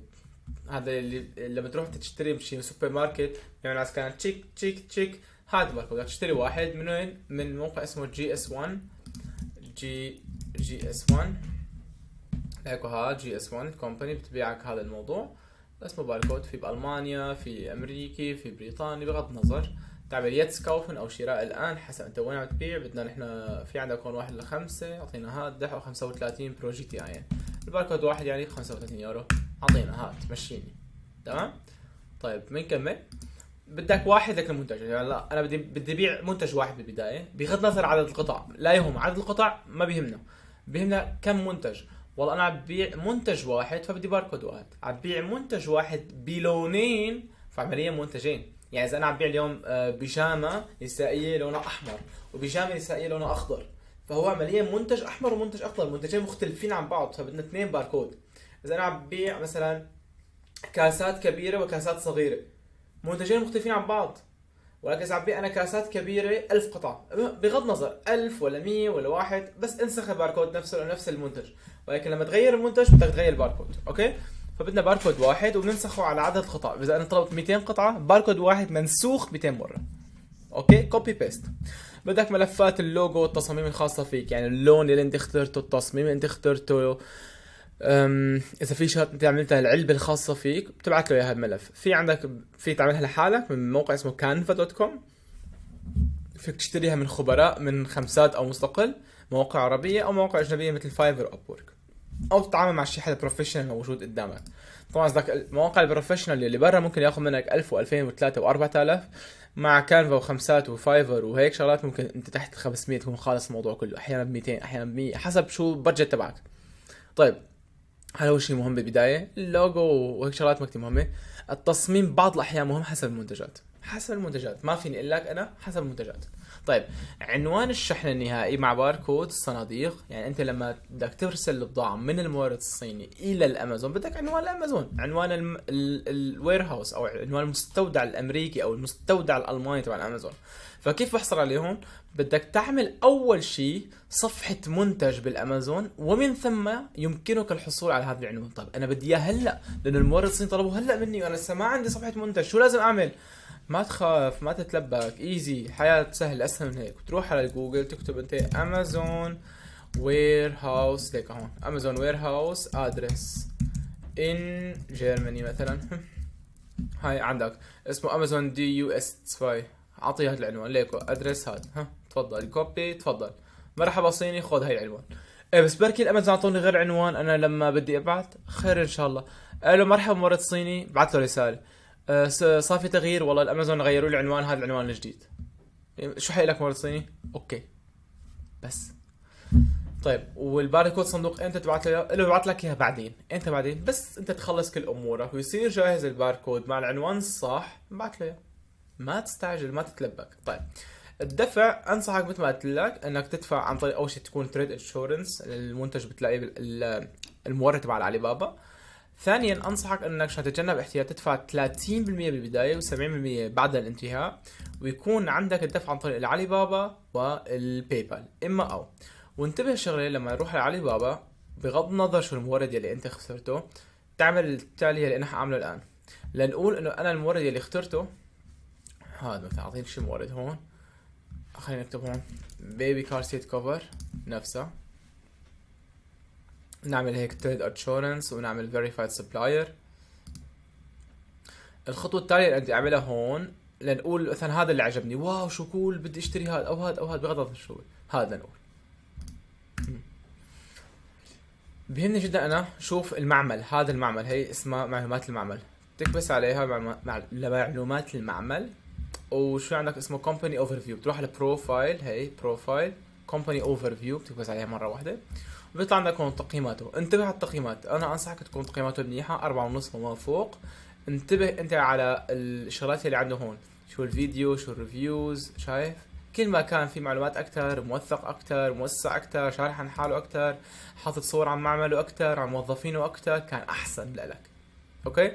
هذا اللي لما تروح تشتري بشي سوبر ماركت بيعمل على سكان تشيك تشيك تشيك هذا الباركود تشتري واحد من وين؟ من موقع اسمه جي اس 1 جي جي اس 1 هيك هذا جي اس 1 كومباني بتبيعك هذا الموضوع اسمه باركود في بالمانيا في امريكي في بريطاني بغض النظر تعمل كوفن او شراء الان حسب انت وين عم تبيع بدنا نحن في عندنا كون واحد لخمسه اعطينا هاد دحو 35 برو جي تي اي الباركود واحد يعني 35 يورو اعطينا هاد مشيني تمام طيب بنكمل بدك واحد لك المنتج يعني لا انا بدي بدي ابيع منتج واحد بالبدايه بغض النظر عدد القطع لا يهم عدد القطع ما بيهمنا بيهمنا كم منتج والله انا عم ببيع منتج واحد فبدي باركود واحد عم ببيع منتج واحد بلونين فعمليا منتجين يعني اذا انا عم ببيع اليوم آه، بيجامه نسائيه لونها احمر وبيجامه نسائيه لونها اخضر فهو عمليا منتج احمر ومنتج اخضر منتجين مختلفين عن بعض فبدنا اثنين باركود اذا انا عم ببيع مثلا كاسات كبيره وكاسات صغيره منتجين مختلفين عن بعض ولكن اذا عم انا كاسات كبيره 1000 قطعه بغض النظر 1000 ولا 100 ولا واحد بس انسخ الباركود نفسه لانه نفس المنتج ولكن لما تغير المنتج بدك تغير الباركود اوكي فبدنا باركود واحد وبننسخه على عدد قطع اذا انا طلبت 200 قطعه باركود واحد منسوخ 200 مره اوكي كوبي بيست بدك ملفات اللوجو والتصاميم الخاصه فيك يعني اللون اللي انت اخترته التصميم اللي انت اخترته اذا في شغلات انت عملتها العلبه الخاصه فيك بتبعت له اياها بملف في عندك في تعملها لحالك من موقع اسمه كانفا دوت كوم فيك تشتريها من خبراء من خمسات او مستقل مواقع عربيه او مواقع اجنبيه مثل فايفر ابورك او تتعامل مع شي حدا بروفيشنال موجود قدامك طبعا قصدك المواقع البروفيشنال اللي برا ممكن ياخذ منك 1000 و2000 و 3000 و4000 مع كانفا وخمسات وفايفر وهيك شغلات ممكن انت تحت ال 500 تكون خالص الموضوع كله احيانا ب 200 احيانا ب 100 حسب شو البادجت تبعك طيب هذا اول شيء مهم بالبدايه اللوجو وهيك شغلات ما كثير مهمه التصميم بعض الاحيان مهم حسب المنتجات حسب المنتجات ما فيني اقول لك انا حسب المنتجات طيب عنوان الشحن النهائي مع باركود الصناديق يعني انت لما بدك ترسل البضاعه من المورد الصيني الى الامازون بدك عنوان الامازون عنوان الوير هاوس او عنوان المستودع الامريكي او المستودع الالماني تبع الامازون فكيف بحصل عليهم بدك تعمل أول شيء صفحة منتج بالأمازون ومن ثم يمكنك الحصول على هذا العنوان طب أنا بدي إياه هلأ لأنه المورد الصيني هلأ مني وأنا لسه ما عندي صفحة منتج شو لازم أعمل ما تخاف ما تتلبك ايزي حياة سهل اسهل من هيك بتروح على جوجل تكتب انت امازون وير هاوس ليك هون امازون وير هاوس ادرس ان جيرماني مثلا هاي عندك اسمه امازون دي يو اس 2 اعطيه هذا العنوان ليكو ادرس هذا ها تفضل كوبي تفضل مرحبا صيني خذ هاي العنوان إيه بس بركي الامازون اعطوني غير عنوان انا لما بدي ابعت خير ان شاء الله الو مرحبا مورد صيني بعث له رساله أه صار في تغيير والله الامازون غيروا لي عنوان هذا العنوان الجديد إيه، شو حيقول لك مورد صيني اوكي بس طيب والباركود صندوق امتى تبعت له له ببعث لك اياها بعدين انت بعدين بس انت تخلص كل امورك ويصير جاهز الباركود مع العنوان الصح بعت له ما تستعجل ما تتلبك طيب الدفع انصحك مثل ما قلت لك انك تدفع عن طريق اول شيء تكون تريد انشورنس المنتج بتلاقيه المورد تبع علي بابا ثانيا انصحك انك عشان تتجنب احتياط تدفع 30% بالبدايه و70% بعد الانتهاء ويكون عندك الدفع عن طريق العلي بابا والباي بال اما او وانتبه شغله لما نروح لعلي بابا بغض النظر شو المورد يلي انت خسرته تعمل التالي اللي انا حاعمله الان لنقول انه انا المورد يلي اخترته هذا مثلا اعطيني شي مورد هون خلينا نكتبها بيبي كار سيت كفر نفسها نعمل هيك تريد اشورنس ونعمل فيريفايد سبلاير الخطوه التاليه اللي بدي اعملها هون لنقول مثلا هذا اللي عجبني واو شو كول بدي اشتري هذا او هذا او هذا بغض النظر شو هذا نقول بيهمني جدا انا شوف المعمل هذا المعمل هي اسمها معلومات المعمل تكبس عليها معلومات المعمل وشو عندك اسمه كومباني اوفر فيو بتروح على البروفايل هي بروفايل كومباني اوفر فيو بتكبس عليها مره واحده بيطلع عندك هون تقييماته انتبه على التقييمات انا انصحك تكون تقييماته منيحه أربعة ونص وما فوق انتبه انت على الشغلات اللي عنده هون شو الفيديو شو الريفيوز شايف كل ما كان في معلومات اكثر موثق اكثر موسع اكثر شارح عن حاله اكثر حاطط صور عن معمله اكثر عن موظفينه اكثر كان احسن لك اوكي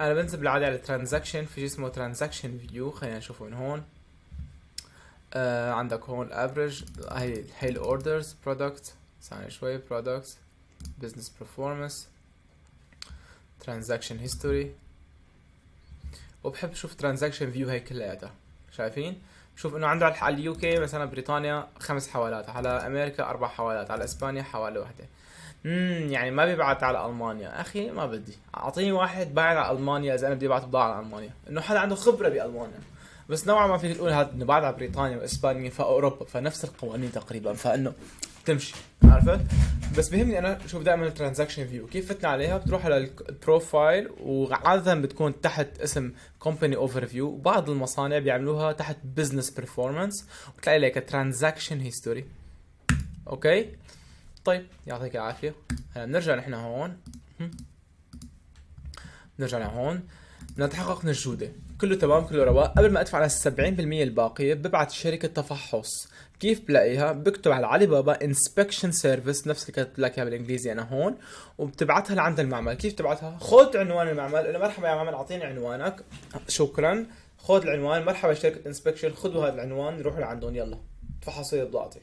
انا بنزل بالعاده على ترانزاكشن في جسمه اسمه ترانزاكشن فيو خلينا نشوفه من هون آه، عندك هون الافرج هي هاي الاوردرز برودكت ثانية شوي برودكت بزنس برفورمانس ترانزاكشن هيستوري وبحب اشوف ترانزاكشن فيو هي كلياتها شايفين شوف انه عنده على اليو كي مثلا بريطانيا خمس حوالات على امريكا اربع حوالات على اسبانيا حواله واحده امم يعني ما بيبعت على المانيا اخي ما بدي اعطيني واحد باع على المانيا اذا انا بدي ابعت بضاعه على المانيا انه حدا عنده خبره بالمانيا بس نوعا ما فيك تقول هذا انه بعد على بريطانيا واسبانيا فاوروبا فنفس القوانين تقريبا فانه تمشي عرفت بس بهمني انا شوف دائما الترانزاكشن فيو كيف فتنا عليها بتروح على البروفايل وعاده بتكون تحت اسم كومباني اوفر فيو وبعض المصانع بيعملوها تحت بزنس بيرفورمانس بتلاقي لك ترانزاكشن هيستوري اوكي طيب يعطيك العافية هلا آه، بنرجع نحن هون نرجع لهون نتحقق من الجودة كله تمام كله رواق قبل ما ادفع على 70% الباقية ببعث شركة تفحص كيف بلاقيها بكتب على علي بابا inspection service نفس اللي كتبت لك اياها بالانجليزي انا هون وبتبعتها لعند المعمل كيف تبعتها خذ عنوان المعمل له مرحبا يا معمل اعطيني عنوانك شكرا خذ العنوان مرحبا شركة inspection خذوا هذا العنوان روحوا لعندهم يلا تفحصوا لي بضاعتي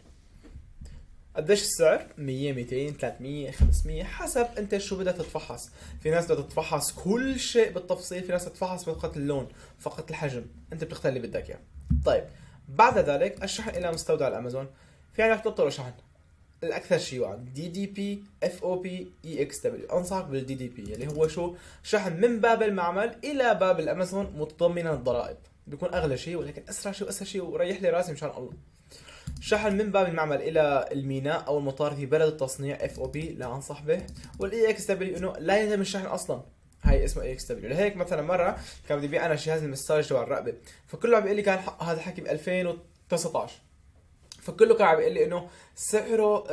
قديش السعر؟ 100 200 300 500 حسب انت شو بدها تتفحص، في ناس بدها تتفحص كل شيء بالتفصيل، في ناس تتفحص فقط اللون، فقط الحجم، انت بتختار اللي بدك اياه. طيب بعد ذلك الشحن الى مستودع الامازون، في عندك ثلاث طرق شحن. الاكثر شيوعا دي دي بي اف او بي اي اكس دبليو انصحك بالدي دي بي اللي هو شو شحن من باب المعمل الى باب الامازون متضمنا الضرائب بيكون اغلى شيء ولكن اسرع شيء واسهل شيء وريح لي راسي مشان الله شحن من باب المعمل الى الميناء او المطار في بلد التصنيع اف او بي لا انصح به والاي اكس دبليو انه لا يتم الشحن اصلا هاي اسمه اي اكس دبليو لهيك مثلا مره كان بدي ابيع انا جهاز المساج تبع الرقبه فكله عم بيقول لي كان هذا الحكي ب 2019 فكله كان عم بيقول لي انه سعره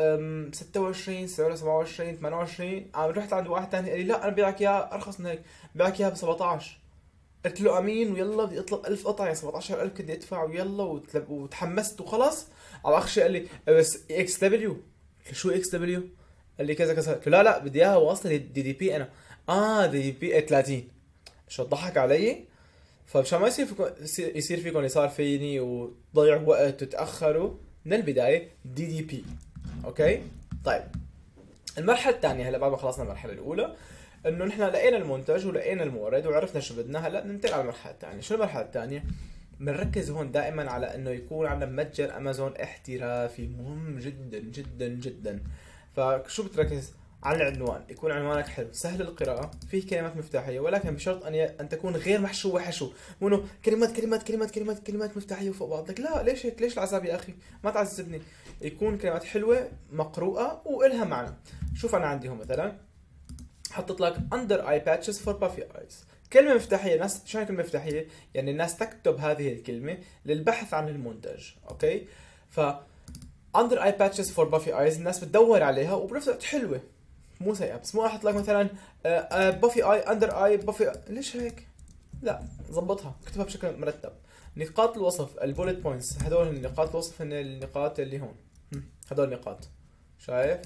26 سعره 27 28 عم رحت عند واحد ثاني قال لي لا انا بيعك اياها ارخص من هيك بيعك اياها ب 17 قلت له امين ويلا بدي اطلب 1000 قطعه يعني 17000 كنت ادفع ويلا وتحمست وخلص او اخ قال لي أه، بس اكس دبليو شو اكس دبليو قال لي كذا كذا لا لا بدي اياها واصله دي دي بي انا اه دي دي بي 30 إيه، شو ضحك علي فمشان ما يصير فيكم يصير فيكم اللي صار فيني وتضيعوا وقت وتاخروا من البدايه دي دي بي اوكي طيب المرحله الثانيه هلا بعد ما خلصنا المرحله الاولى انه نحن لقينا المنتج ولقينا المورد وعرفنا شو بدنا هلا ننتقل على المرحله الثانيه شو المرحله الثانيه بنركز هون دائما على انه يكون عندنا متجر امازون احترافي مهم جدا جدا جدا فشو بتركز على العنوان يكون عنوانك حلو سهل القراءة فيه كلمات مفتاحية ولكن بشرط أن ي... أن تكون غير محشوة حشو مو إنه كلمات كلمات كلمات كلمات كلمات مفتاحية وفوق بعضك لا ليش هيك ليش العذاب يا أخي ما تعذبني يكون كلمات حلوة مقروءة وإلها معنى شوف أنا عندي هون مثلا حطيت لك under eye patches for puffy eyes كلمة مفتاحية الناس شو كلمة مفتاحية؟ يعني الناس تكتب هذه الكلمة للبحث عن المنتج، اوكي؟ ف اندر اي باتشز فور بافي ايز الناس بتدور عليها وبنفس الوقت حلوة مو سيئة بس مو احط لك مثلا بافي اي اندر اي بافي ليش هيك؟ لا ظبطها اكتبها بشكل مرتب نقاط الوصف البولت بوينتس هدول نقاط الوصف هن النقاط اللي هون هدول نقاط شايف؟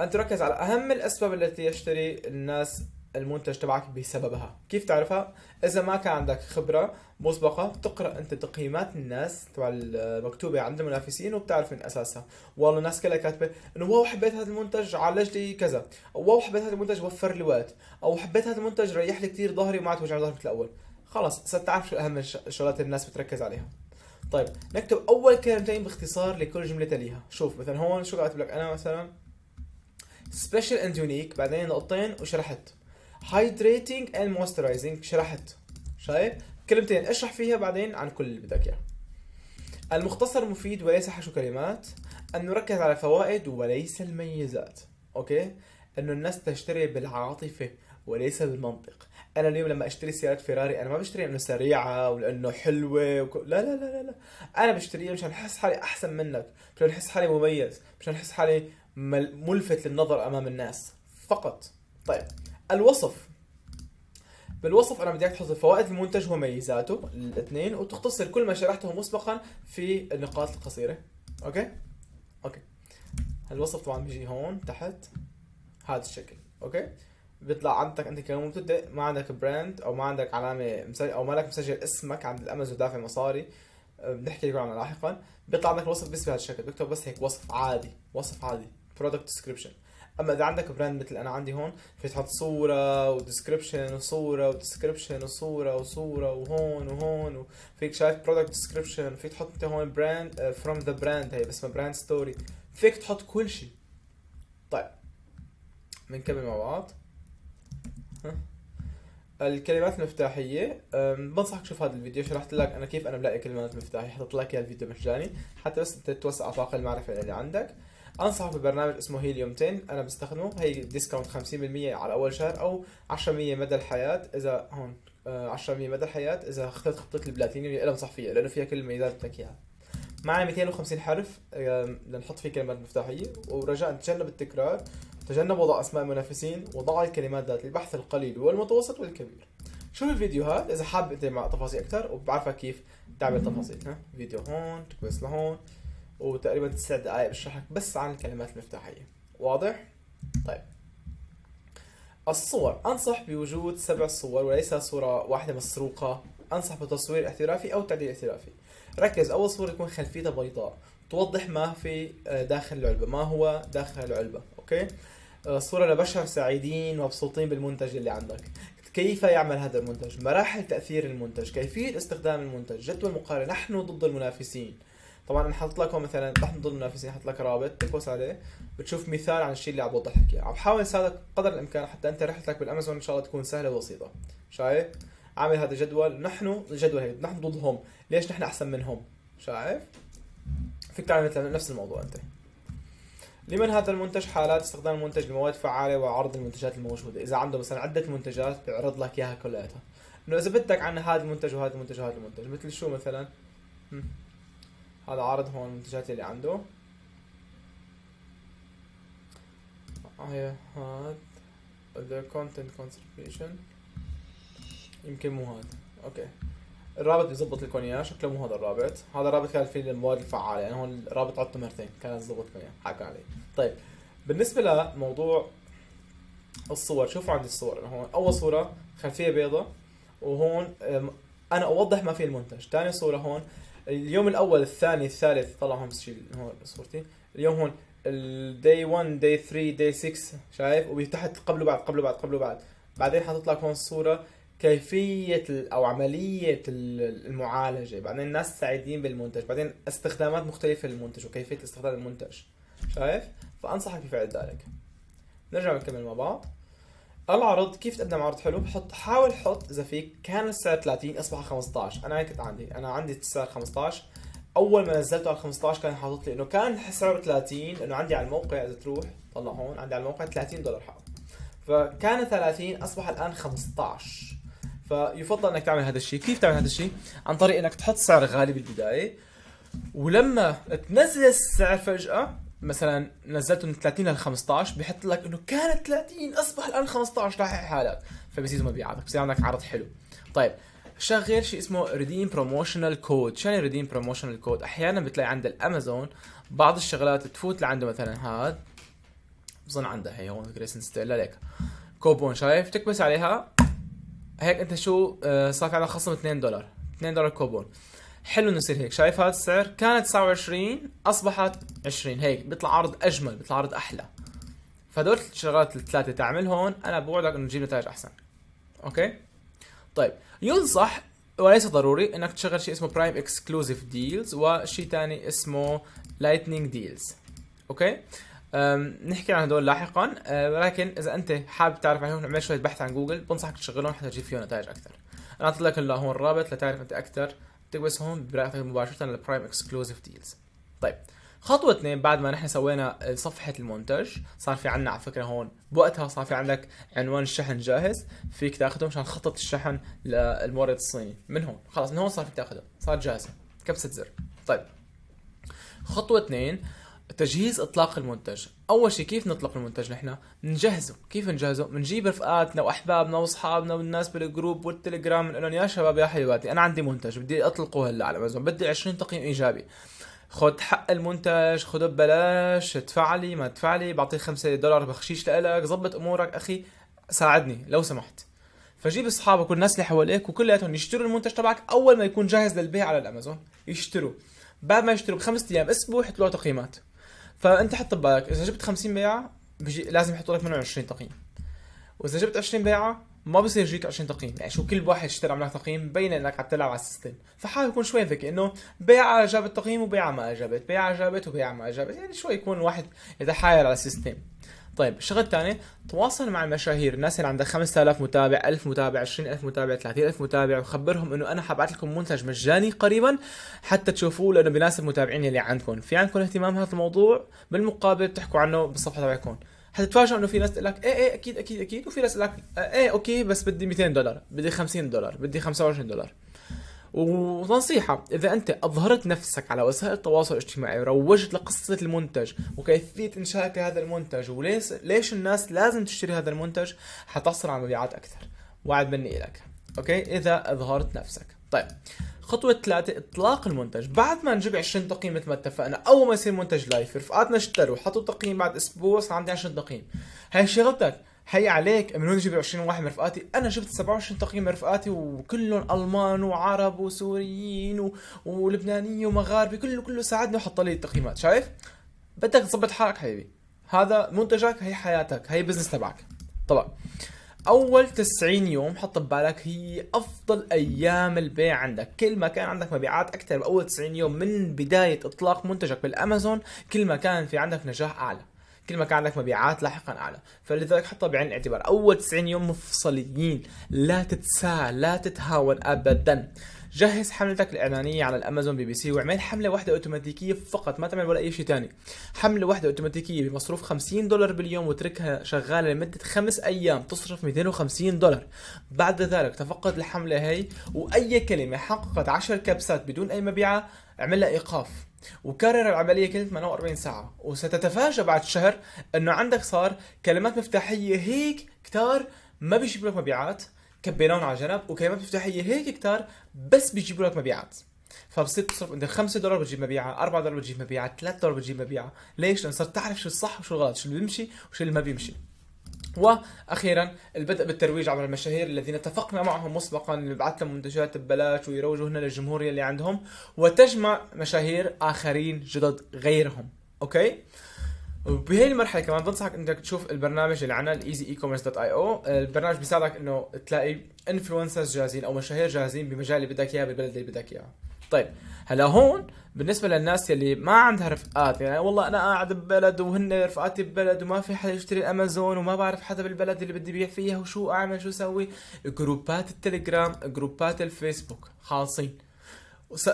أن تركز على أهم الأسباب التي يشتري الناس المنتج تبعك بسببها كيف تعرفها اذا ما كان عندك خبره مسبقه بتقرا انت تقييمات الناس تبع المكتوبه عند المنافسين وبتعرف من اساسها والله الناس كلها كاتبه انه واو حبيت هذا المنتج عالج لي كذا او واو حبيت هذا المنتج وفر لي وقت او حبيت هذا المنتج ريح لي كثير ظهري وما عاد وجع ظهري مثل الاول خلص صرت تعرف شو اهم الشغلات الناس بتركز عليها طيب نكتب اول كلمتين باختصار لكل جمله تليها شوف مثلا هون شو كاتب لك انا مثلا سبيشال اند يونيك بعدين نقطتين وشرحت هايدريتنج اند مويسترايزنج شرحت شايف كلمتين اشرح فيها بعدين عن كل اللي بدك اياه المختصر مفيد وليس حشو كلمات أن نركز على الفوائد وليس الميزات أوكي أنه الناس تشتري بالعاطفة وليس بالمنطق أنا اليوم لما أشتري سيارة فيراري أنا ما بشتري لأنه سريعة ولأنه حلوة وك... لا لا لا لا لا أنا بشتريها مشان أحس حالي أحسن منك مشان أحس حالي مميز مشان أحس حالي ملفت للنظر أمام الناس فقط طيب الوصف بالوصف انا بدي اياك تحط فوائد المنتج وميزاته الاثنين وتختصر كل ما شرحته مسبقا في النقاط القصيره اوكي اوكي الوصف طبعا بيجي هون تحت هذا الشكل اوكي بيطلع عندك انت كمبتدئ ما عندك براند او ما عندك علامه مسجل او ما لك مسجل اسمك عند الامازون دافع مصاري أه، بنحكي لكم عنه لاحقا بيطلع عندك الوصف بس بهذا الشكل بكتب بس هيك وصف عادي وصف عادي برودكت ديسكربشن اما اذا عندك براند مثل انا عندي هون في تحط صوره وديسكربشن وصوره وديسكربشن وصوره وصوره وهون وهون فيك شايف برودكت ديسكربشن فيك تحط انت هون براند فروم ذا براند هي اسمها براند ستوري فيك تحط كل شيء طيب بنكمل مع بعض الكلمات المفتاحية بنصحك تشوف هذا الفيديو شرحت لك انا كيف انا بلاقي كلمات مفتاحية حطيت لك اياها الفيديو مجاني حتى بس انت توسع افاق المعرفة اللي عندك انصح ببرنامج اسمه هيليوم 10 انا بستخدمه هي ديسكاونت 50% على اول شهر او 10% مدى الحياه اذا هون 10% آه، مدى الحياه اذا اخترت خطه البلاتينيوم اللي انا بنصح فيها لانه فيها كل الميزات بدك اياها معي 250 حرف لنحط فيه كلمات مفتاحيه ورجاء تجنب التكرار تجنب وضع اسماء المنافسين وضع الكلمات ذات البحث القليل والمتوسط والكبير شوف الفيديوهات اذا حابب انت مع تفاصيل اكثر وبعرفك كيف تعمل تفاصيل ها فيديو هون تكويس لهون وتقريبا تسع دقايق بشرح لك بس عن الكلمات المفتاحية واضح؟ طيب الصور أنصح بوجود سبع صور وليس صورة واحدة مسروقة أنصح بتصوير احترافي أو تعديل احترافي ركز أول صورة تكون خلفيتها بيضاء توضح ما في آه، داخل العلبة ما هو داخل العلبة أوكي آه، صورة لبشر سعيدين ومبسوطين بالمنتج اللي عندك كيف يعمل هذا المنتج مراحل تأثير المنتج كيفية استخدام المنتج جدول مقارنة نحن ضد المنافسين طبعا انا حاطط لكم مثلا تحت نظل المنافسين حاطط لك رابط تكبس عليه بتشوف مثال عن الشيء اللي عم بوضح لك اياه عم بحاول اساعدك قدر الامكان حتى انت رحلتك بالامازون ان شاء الله تكون سهله وبسيطه شايف عامل هذا الجدول نحن الجدول هيك نحن ضدهم ليش نحن احسن منهم شايف فيك تعمل نفس الموضوع انت لمن هذا المنتج حالات استخدام المنتج لمواد فعاله وعرض المنتجات الموجوده اذا عنده مثلا عده منتجات بيعرض لك اياها كلياتها انه اذا بدك عن هذا المنتج وهذا المنتج وهذا المنتج مثل شو مثلا هذا عارض هون المنتجات اللي عنده هاي هاد the content conservation يمكن مو هاد اوكي الرابط بيظبط لكم اياه شكله مو هذا الرابط هذا الرابط كان فيه المواد الفعاله يعني هون الرابط عدته مرتين كان يظبط لكم اياه حكى عليه طيب بالنسبه لموضوع الصور شوفوا عندي الصور أنا هون اول صوره خلفيه بيضة وهون انا اوضح ما فيه المنتج ثاني صوره هون اليوم الاول الثاني الثالث طلع هون بس شيل هون صورتي اليوم هون الدي 1 دي 3 دي 6 شايف وتحت قبله بعد قبله بعد قبله بعد بعدين حتطلع هون الصوره كيفيه او عمليه المعالجه بعدين الناس سعيدين بالمنتج بعدين استخدامات مختلفه للمنتج وكيفيه استخدام المنتج شايف فانصحك بفعل ذلك نرجع نكمل مع بعض العرض كيف تقدم عرض حلو بحط حاول حط اذا فيك كان السعر 30 اصبح 15 انا هيك كنت عندي انا عندي السعر 15 اول ما نزلته على 15 كان حاطط لي انه كان سعره 30 لانه عندي على الموقع اذا تروح طلع هون عندي على الموقع 30 دولار حق. فكان 30 اصبح الان 15 فيفضل انك تعمل هذا الشيء كيف تعمل هذا الشيء عن طريق انك تحط سعر غالي بالبدايه ولما تنزل السعر فجاه مثلا نزلته من 30 لل 15 بحط لك انه كانت 30 اصبح الان 15 لاحق حالك فبزيد مبيعاتك بصير عندك عرض حلو طيب شغل شيء اسمه ريديم بروموشنال كود شو يعني ريديم بروموشنال كود احيانا بتلاقي عند الامازون بعض الشغلات تفوت لعنده مثلا هاد بظن عندها هي هون جريسن ستيل ليك كوبون شايف تكبس عليها هيك انت شو آه، صار في عندك خصم 2 دولار 2 دولار كوبون حلو انه يصير هيك شايف هذا السعر كانت 29 اصبحت 20 هيك بيطلع عرض اجمل بيطلع عرض احلى فهدول الشغلات الثلاثه تعملهم انا بوعدك انه تجيب نتائج احسن اوكي طيب ينصح وليس ضروري انك تشغل شيء اسمه برايم اكسكلوزيف ديلز وشيء ثاني اسمه لايتنينج ديلز اوكي نحكي عن هدول لاحقا أه، ولكن اذا انت حابب تعرف عنهم اعمل شويه بحث عن جوجل بنصحك تشغلهم حتى تجيب فيهم نتائج اكثر انا اعطيت لك هون الرابط لتعرف انت اكثر بتلبسهم برقتك مباشره للبرايم اكسكلوزيف ديلز طيب خطوة اثنين بعد ما نحن سوينا صفحة المونتاج صار في عنا على فكرة هون بوقتها صار في عندك عنوان الشحن جاهز فيك تاخده مشان خطة الشحن للمورد الصيني من هون خلاص من هون صار فيك تاخده صار جاهزة كبسة زر طيب خطوة اثنين تجهيز اطلاق المنتج اول شيء كيف نطلق المنتج نحن نجهزه كيف نجهزه بنجيب رفقاتنا واحبابنا واصحابنا والناس بالجروب والتليجرام بنقول لهم يا شباب يا حبيباتي انا عندي منتج بدي اطلقه هلا على امازون بدي 20 تقييم ايجابي خد حق المنتج خده ببلاش تفعلي ما تفعلي بعطيك 5 دولار بخشيش لك ظبط امورك اخي ساعدني لو سمحت فجيب اصحابك والناس اللي حواليك وكلياتهم يشتروا المنتج تبعك اول ما يكون جاهز للبيع على الامازون يشتروا بعد ما يشتروا بخمس ايام اسبوع يحطوا له تقييمات فانت حط ببالك اذا جبت 50 بيعه بيجي لازم يحطوا لك منهم 20 تقييم واذا جبت 20 بيعه ما بصير يجيك 20 تقييم يعني شو كل واحد اشترى عملك تقييم بين انك عم تلعب على السيستم فحاول يكون شوي ذكي انه بيعه جابت تقييم وبيعه ما اجابت بيعه جابت وبيعه ما اجابت يعني شوي يكون واحد حايل على السيستم طيب الشغله الثانيه تواصل مع المشاهير الناس اللي عندها 5000 متابع 1000 متابع 20000 متابع 30000 متابع وخبرهم انه انا حابعث لكم منتج مجاني قريبا حتى تشوفوه لانه بيناسب المتابعين اللي عندكم في عندكم اهتمام هذا الموضوع بالمقابل بتحكوا عنه بالصفحه تبعكم حتتفاجئوا انه في ناس تقول لك ايه ايه اكيد اكيد اكيد وفي ناس تقول لك إيه،, ايه اوكي بس بدي 200 دولار بدي 50 دولار بدي 25 دولار ونصيحة إذا أنت أظهرت نفسك على وسائل التواصل الاجتماعي وروجت لقصة المنتج وكيفية إنشائك لهذا المنتج وليش ليش الناس لازم تشتري هذا المنتج حتحصل على مبيعات أكثر وعد مني إلك أوكي إذا أظهرت نفسك طيب خطوة ثلاثة إطلاق المنتج بعد ما نجيب 20 تقييم مثل ما اتفقنا أول ما يصير منتج لايف رفقاتنا اشتروا حطوا تقييم بعد أسبوع صار عندي 20 تقييم هاي شغلتك حي عليك من وين جبت 20 واحد من رفقاتي؟ انا جبت 27 تقييم من رفقاتي وكلهم المان وعرب وسوريين و... ولبناني ومغاربي كله كله ساعدني وحط لي التقييمات شايف؟ بدك تظبط حالك حبيبي هذا منتجك هي حياتك هي بزنس تبعك طبعا اول 90 يوم حط ببالك هي افضل ايام البيع عندك كل ما كان عندك مبيعات اكثر باول 90 يوم من بدايه اطلاق منتجك بالامازون كل ما كان في عندك نجاح اعلى كل ما كان عندك مبيعات لاحقا اعلى فلذلك حطها بعين الاعتبار اول 90 يوم مفصليين لا تتساء لا تتهاون ابدا جهز حملتك الاعلانيه على الامازون بي بي سي واعمل حمله واحده اوتوماتيكيه فقط ما تعمل ولا اي شيء ثاني حمله واحده اوتوماتيكيه بمصروف 50 دولار باليوم وتركها شغاله لمده خمس ايام تصرف 250 دولار بعد ذلك تفقد الحمله هي واي كلمه حققت 10 كبسات بدون اي مبيعه اعمل لها ايقاف وكرر العملية كل 48 ساعة وستتفاجأ بعد شهر أنه عندك صار كلمات مفتاحية هيك كتار ما بيجيبوا لك مبيعات كبيناهم على جنب وكلمات مفتاحية هيك كتار بس بيجيبوا لك مبيعات فبصير تصرف انت 5 دولار بتجيب مبيعه 4 دولار بتجيب مبيعه 3 دولار بتجيب مبيعه ليش لان صرت تعرف شو الصح وشو الغلط شو اللي بيمشي وشو اللي ما بيمشي واخيرا البدء بالترويج عبر المشاهير الذين اتفقنا معهم مسبقا نبعث لهم منتجات ببلاش ويروجوا هنا للجمهور اللي عندهم وتجمع مشاهير اخرين جدد غيرهم اوكي وبهي المرحله كمان بنصحك انك تشوف البرنامج اللي عنا الايزي اي كوميرس دوت اي او البرنامج بيساعدك انه تلاقي انفلونسرز جاهزين او مشاهير جاهزين بمجال اللي بدك اياه بالبلد اللي بدك اياه طيب هلا هون بالنسبه للناس يلي ما عندها رفقات يعني والله انا قاعد ببلد وهن رفقاتي ببلد وما في حدا يشتري امازون وما بعرف حدا بالبلد اللي بدي بيع فيها وشو اعمل شو اسوي جروبات التليجرام جروبات الفيسبوك خالصين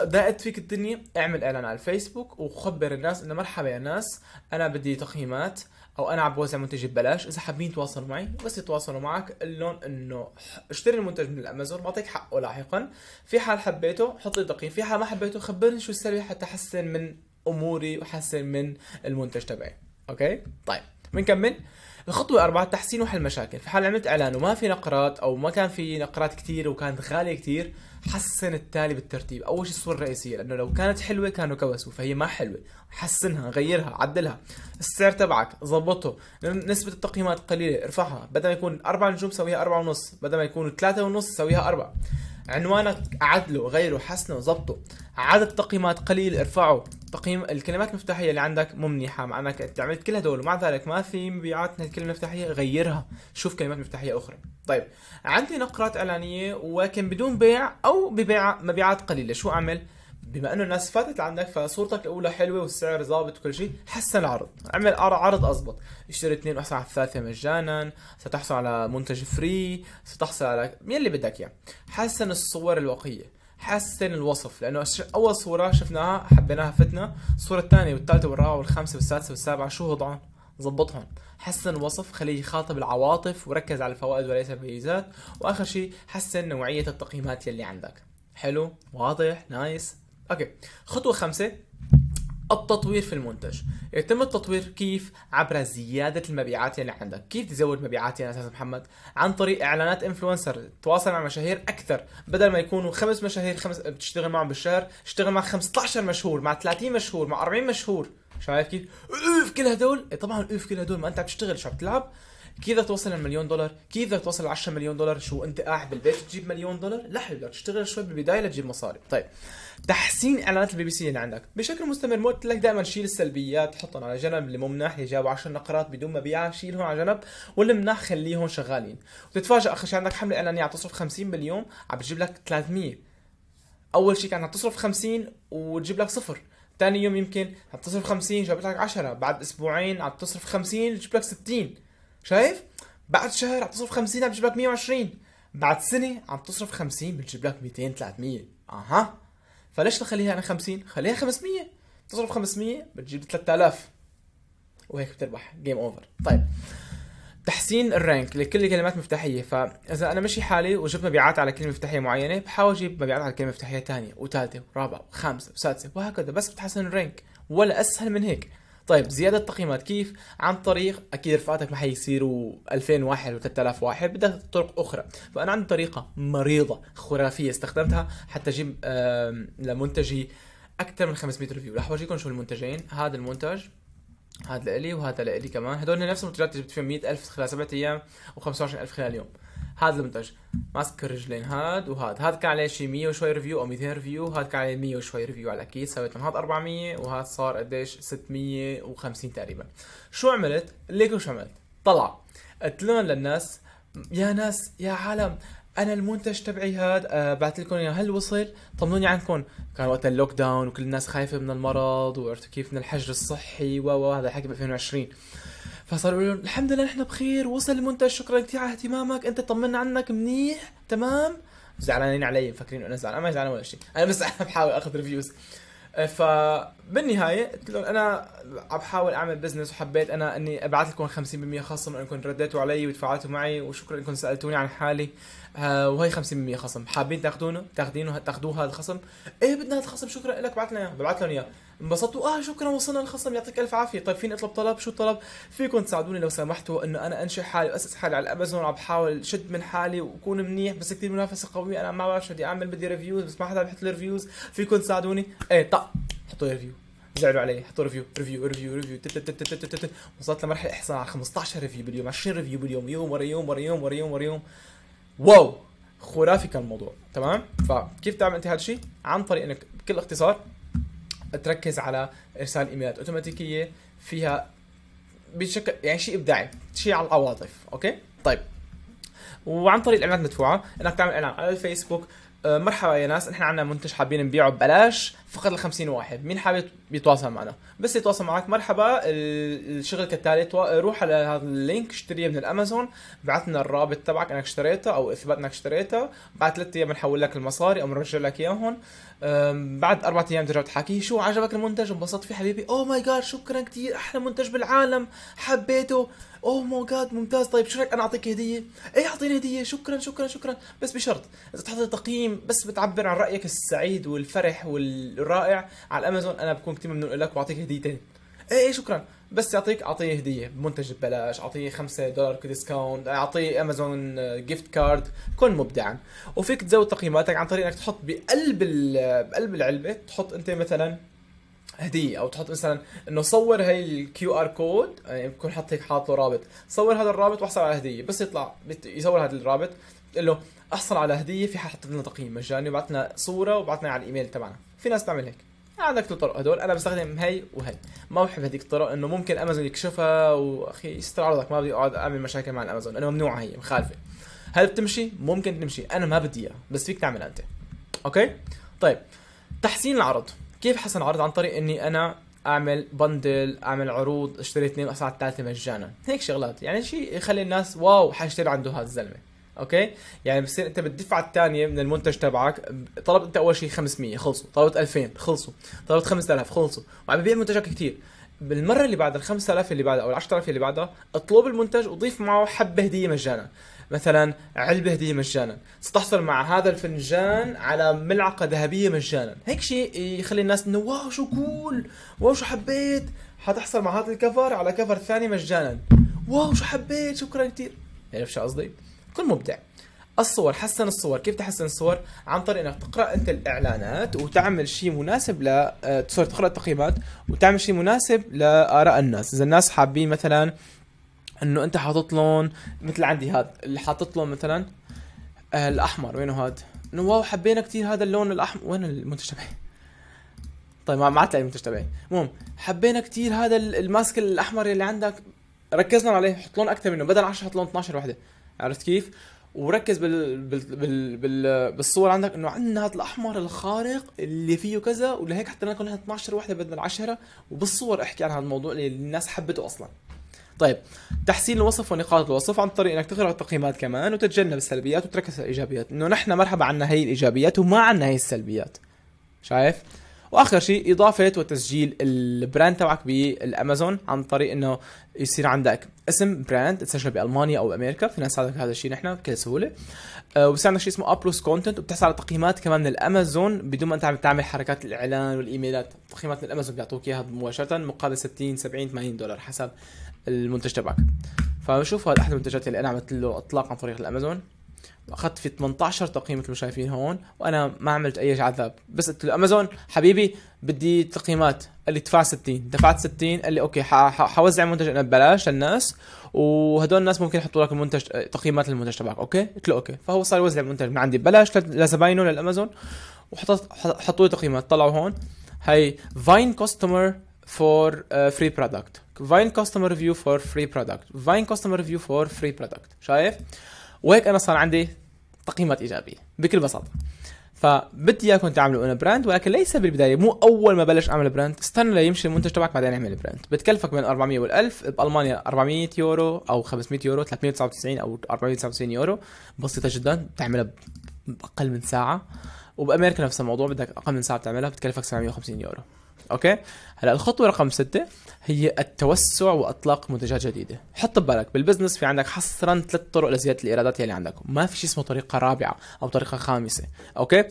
ضاقت فيك الدنيا اعمل اعلان على الفيسبوك وخبر الناس انه مرحبا يا ناس انا بدي تقييمات او انا عم بوزع منتجي ببلاش اذا حابين يتواصلوا معي بس يتواصلوا معك قول لهم انه اشتري المنتج من الامازون بعطيك حقه لاحقا في حال حبيته حط لي تقييم في حال ما حبيته خبرني شو السبب حتى احسن من اموري واحسن من المنتج تبعي اوكي طيب بنكمل الخطوة أربعة تحسين وحل مشاكل في حال عملت إعلان وما في نقرات أو ما كان في نقرات كتير وكانت غالية كتير حسن التالي بالترتيب اول شيء الصور الرئيسيه لانه لو كانت حلوه كانوا كبسوا فهي ما حلوه حسنها غيرها عدلها السعر تبعك ظبطه نسبه التقييمات قليله ارفعها بدل ما يكون 4 نجوم سويها 4 ونص بدل ما يكون 3 ونص سويها 4 عنوانك عدله غيره حسنه ظبطه عدد التقييمات قليل ارفعه تقييم الكلمات المفتاحية اللي عندك مو منيحة مع انك عملت كل هدول ومع ذلك ما في مبيعات من الكلمة المفتاحية غيرها شوف كلمات مفتاحية اخرى طيب عندي نقرات اعلانية ولكن بدون بيع او ببيع مبيعات قليلة شو اعمل؟ بما انه الناس فاتت عندك فصورتك الاولى حلوه والسعر ظابط وكل شيء حسن العرض اعمل عرض اضبط اشتري اثنين واحصل على الثالثه مجانا ستحصل على منتج فري ستحصل على يلي بدك اياه حسن الصور الواقعيه حسن الوصف لانه اول صوره شفناها حبيناها فتنا الصوره الثانيه والثالثه والرابعه والخامسه والسادسه والسابعه شو وضعهم ظبطهم حسن الوصف خليه يخاطب العواطف وركز على الفوائد وليس الميزات واخر شيء حسن نوعيه التقييمات يلي عندك حلو واضح نايس اوكي خطوه خمسه التطوير في المنتج يتم التطوير كيف عبر زيادة المبيعات اللي عندك كيف تزود مبيعات يا أستاذ محمد عن طريق إعلانات إنفلونسر تواصل مع مشاهير أكثر بدل ما يكونوا خمس مشاهير خمس بتشتغل معهم بالشهر اشتغل مع 15 مشهور مع 30 مشهور مع 40 مشهور شايف كيف؟ اوف كل هدول طبعا اوف كل هدول ما انت عم تشتغل شو عم تلعب كيف بدك توصل المليون دولار كيف بدك توصل 10 مليون دولار شو انت قاعد بالبيت تجيب مليون دولار لا حبيبي بدك تشتغل شوي بالبدايه لتجيب مصاري طيب تحسين اعلانات البي بي سي اللي عندك بشكل مستمر مو قلت لك دائما شيل السلبيات حطهم على جنب اللي مو مناح اللي جابوا 10 نقرات بدون مبيعات شيلهم على جنب واللي مناح خليهم شغالين وتتفاجئ اخر شيء عندك حمله اعلانيه عم تصرف 50 باليوم عم بتجيب لك 300 اول شيء كانت تصرف 50 وتجيب لك صفر ثاني يوم يمكن عم تصرف 50 جابت لك 10 بعد اسبوعين عم تصرف 50 تجيب لك 60 شايف بعد شهر عم تصرف 50 عم تجيب لك 120 بعد سنه عم تصرف 50 بتجيب لك 200 300 اها فليش تخليها انا 50 خليها 500 بتصرف 500 بتجيب 3000 وهيك بتربح جيم اوفر طيب تحسين الرانك لكل الكلمات مفتاحية فإذا أنا ماشي حالي وجبت مبيعات على كلمة مفتاحية معينة بحاول أجيب مبيعات على كلمة مفتاحية ثانية وثالثة ورابعة وخامسة وسادسة وهكذا بس بتحسن الرانك ولا أسهل من هيك طيب زيادة تقييمات كيف؟ عن طريق أكيد رفقاتك ما حيصيروا 2000 واحد و3000 واحد بدها طرق أخرى فأنا عندي طريقة مريضة خرافية استخدمتها حتى أجيب لمنتجي أكثر من 500 ريفيو رح أورجيكم شو المنتجين هذا المنتج هذا لإلي وهذا لإلي كمان هدول نفس المنتجات اللي جبت فيهم 100000 خلال سبعة أيام و25000 خلال يوم هذا المنتج ماسك الرجلين هاد وهاد هاد كان عليه شي 100 وشوي ريفيو او 200 ريفيو هاد كان عليه 100 وشوي ريفيو على سويت من هاد 400 وهاد صار قديش 650 تقريبا شو عملت ليكو شو عملت طلع قلت لهم للناس يا ناس يا عالم انا المنتج تبعي هاد آه، بعت لكم اياه هل وصل طمنوني عنكم كان وقت اللوك داون وكل الناس خايفه من المرض وعرفتوا كيف من الحجر الصحي و هذا حكي ب 2020 فصاروا يقول الحمد لله نحن بخير وصل المنتج شكرا كثير على اهتمامك انت طمنا عنك منيح تمام زعلانين علي مفكرين انا زعلان ما زعلان ولا شيء انا بس عم بحاول اخذ ريفيوز آه، فبالنهايه قلت لهم انا عم بحاول اعمل بزنس وحبيت انا اني ابعث لكم 50% خصم انكم رديتوا علي ودفعتوا معي وشكرا انكم سالتوني عن حالي آه وهي 50% خصم حابين تاخذونه تاخذينه تاخذوه هذا الخصم ايه بدنا هذا الخصم شكرا لك بعث لنا اياه ببعث لهم اياه انبسطوا اه شكرا وصلنا الخصم يعطيك الف عافيه طيب فيني اطلب طلب شو الطلب فيكم تساعدوني لو سمحتوا انه انا انشئ حالي واسس حالي على الامازون عم بحاول شد من حالي واكون منيح بس كثير منافسه قويه انا ما بعرف شو بدي اعمل بدي ريفيوز بس ما حدا بيحط لي ريفيوز فيكم تساعدوني ايه طق حطوا لي ريفيو زعلوا علي حطوا ريفيو ريفيو ريفيو ريفيو وصلت لمرحله احصاء على 15 ريفيو باليوم 20 ريفيو باليوم يوم ورا يوم ورا يوم ورا يوم ورا يوم واو خرافي كان الموضوع تمام فكيف تعمل انت هذا الشيء عن طريق انك بكل اختصار تركز على ارسال ايميلات اوتوماتيكيه فيها بشكل يعني شيء ابداعي شيء على العواطف اوكي طيب وعن طريق الاعلانات المدفوعه انك تعمل اعلان على الفيسبوك آه، مرحبا يا ناس نحن عندنا منتج حابين نبيعه ببلاش فقط ل 50 واحد مين حابب يتواصل معنا بس يتواصل معك مرحبا الشغل كالتالي روح على هذا اللينك اشتريه من الامازون بعث لنا الرابط تبعك انك اشتريته او اثبات انك اشتريته بعد ثلاث ايام بنحول لك المصاري او بنرجع لك اياهم بعد اربع أيام رجعت حكي شو عجبك المنتج انبسطت فيه حبيبي أوه ماي جاد شكرا كثير أحلى منتج بالعالم حبيته أوه ماي جاد ممتاز طيب شو رأيك أنا أعطيك هدية؟ إيه أعطيني هدية شكرا شكرا شكرا بس بشرط إذا تحط تقييم بس بتعبر عن رأيك السعيد والفرح والرائع على الأمازون أنا بكون كثير ممنون لك وأعطيك هديتين إيه إيه شكرا بس يعطيك اعطيه هديه منتج ببلاش اعطيه 5 دولار كديسكاونت اعطيه امازون جيفت آه، كارد كن مبدعا وفيك تزود تقييماتك عن طريق انك تحط بقلب بقلب العلبه تحط انت مثلا هديه او تحط مثلا انه صور هي الكيو ار كود يعني بكون حاط هيك حاط له رابط صور هذا الرابط واحصل على هديه بس يطلع يصور هذا الرابط تقول له احصل على هديه في حد حط لنا تقييم مجاني وبعثنا لنا صوره وبعثنا لنا على الايميل تبعنا في ناس تعمل هيك عندك الطرق طرق هدول انا بستخدم هي وهي ما بحب هذيك الطرق انه ممكن امازون يكشفها واخي يستر عرضك ما بدي اقعد اعمل مشاكل مع الامازون انا ممنوعه هي مخالفه هل بتمشي ممكن تمشي انا ما بدي اياها بس فيك تعملها انت اوكي طيب تحسين العرض كيف حسن العرض عن طريق اني انا اعمل بندل اعمل عروض اشتري اثنين الساعه ثلاثه مجانا هيك شغلات يعني شيء يخلي الناس واو حاشتري عنده هذا الزلمه اوكي يعني بصير انت بالدفعه الثانيه من المنتج تبعك طلبت انت اول شيء 500 خلصوا طلبت 2000 خلصوا طلبت 5000 خلصوا وعم ببيع منتجك كثير بالمره اللي بعدها ال 5000 اللي بعدها او ال 10000 اللي بعدها اطلب المنتج وضيف معه حبه هديه مجانا مثلا علبه هديه مجانا ستحصل مع هذا الفنجان على ملعقه ذهبيه مجانا هيك شيء يخلي الناس انه واو شو كول واو شو حبيت حتحصل مع هذا الكفر على كفر ثاني مجانا واو شو حبيت شكرا كثير عرفت يعني شو قصدي تكون مبدع الصور حسن الصور كيف تحسن الصور عن طريق انك تقرا انت الاعلانات وتعمل شيء مناسب ل تصير آه، تقرا التقييمات وتعمل شيء مناسب لاراء الناس اذا الناس حابين مثلا انه انت حاطط لون مثل عندي هذا اللي حاطط لون مثلا آه، الاحمر وينه هذا انه واو حبينا كثير هذا اللون الاحمر وين المنتج تبعي طيب ما عاد المنتج تبعي المهم حبينا كثير هذا الماسك الاحمر اللي عندك ركزنا عليه حط لون اكثر منه بدل 10 حط لون 12 وحده عرفت كيف؟ وركز بال... بال... بال... بال... بالصور عندك انه عندنا هذا الاحمر الخارق اللي فيه كذا ولهيك حتى لنا كنا 12 وحده بدنا 10 وبالصور احكي عن هذا الموضوع اللي الناس حبته اصلا طيب تحسين الوصف ونقاط الوصف عن طريق انك تقرا التقييمات كمان وتتجنب السلبيات وتركز على الايجابيات انه نحن مرحبا عنا هي الايجابيات وما عنا هي السلبيات شايف واخر شيء اضافه وتسجيل البراند تبعك بالامازون عن طريق انه يصير عندك اسم براند تسجله بالمانيا او امريكا فينا نساعدك هذا الشيء نحن بكل سهوله آه، وبصير عندك شيء اسمه ابلوس كونتنت وبتحصل على تقييمات كمان من الامازون بدون ما انت عم تعمل حركات الاعلان والايميلات تقييمات من الامازون بيعطوك اياها مباشره مقابل 60 70 80 دولار حسب المنتج تبعك فبشوف هذا احد المنتجات اللي انا عملت له اطلاق عن طريق الامازون اخذت في 18 تقييم مثل ما شايفين هون وانا ما عملت اي عذاب بس قلت له امازون حبيبي بدي تقييمات قال لي دفع 60 دفعت 60 قال لي اوكي حوزع المنتج انا ببلاش للناس وهدول الناس ممكن يحطوا لك المنتج تقييمات المنتج تبعك اوكي قلت له اوكي فهو صار يوزع المنتج من عندي ببلاش لزباينه للامازون وحطت حطوا لي تقييمات طلعوا هون هي فاين كاستمر فور فري برودكت فاين كاستمر ريفيو فور فري برودكت فاين كاستمر ريفيو فور فري برودكت شايف وهيك انا صار عندي تقييمات ايجابيه بكل بساطه فبدي اياكم تعملوا انا براند ولكن ليس بالبدايه مو اول ما بلش اعمل براند استنى ليمشي المنتج تبعك بعدين اعمل براند بتكلفك بين 400 وال1000 بالمانيا 400 يورو او 500 يورو 399 او 499 يورو بسيطه جدا بتعملها باقل من ساعه وبامريكا نفس الموضوع بدك اقل من ساعه بتعملها بتكلفك 750 يورو اوكي هلا الخطوه رقم ستة هي التوسع واطلاق منتجات جديده حط ببالك بالبزنس في عندك حصرا ثلاث طرق لزياده الايرادات يلي عندك ما في شيء اسمه طريقه رابعه او طريقه خامسه اوكي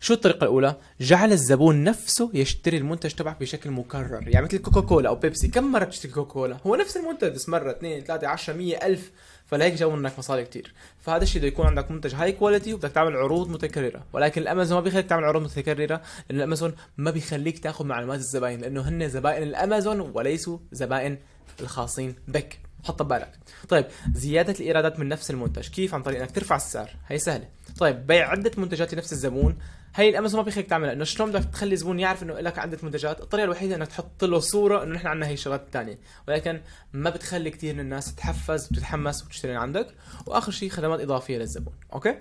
شو الطريقة الأولى؟ جعل الزبون نفسه يشتري المنتج تبعك بشكل مكرر، يعني مثل كوكا كولا أو بيبسي، كم مرة بتشتري كوكا كولا؟ هو نفس المنتج بس مرة، اثنين، ثلاثة، 10 100 ألف فلهيك جابوا منك مصاري كتير فهذا الشيء بده يكون عندك منتج هاي كواليتي وبدك تعمل عروض متكرره ولكن الامازون ما بيخليك تعمل عروض متكرره لان الامازون ما بيخليك تاخذ معلومات الزباين لانه هن زبائن الامازون وليسوا زبائن الخاصين بك حط ببالك طيب زياده الايرادات من نفس المنتج كيف عن طريق انك ترفع السعر هي سهله طيب بيع عده منتجات لنفس الزبون هي الامازون ما بيخليك تعملها انه شلون بدك تخلي الزبون يعرف انه لك عده منتجات الطريقه الوحيده انك تحط له صوره انه نحن عندنا هي الشغلات الثانيه ولكن ما بتخلي كثير من الناس تتحفز وتتحمس وتشتري عندك واخر شيء خدمات اضافيه للزبون اوكي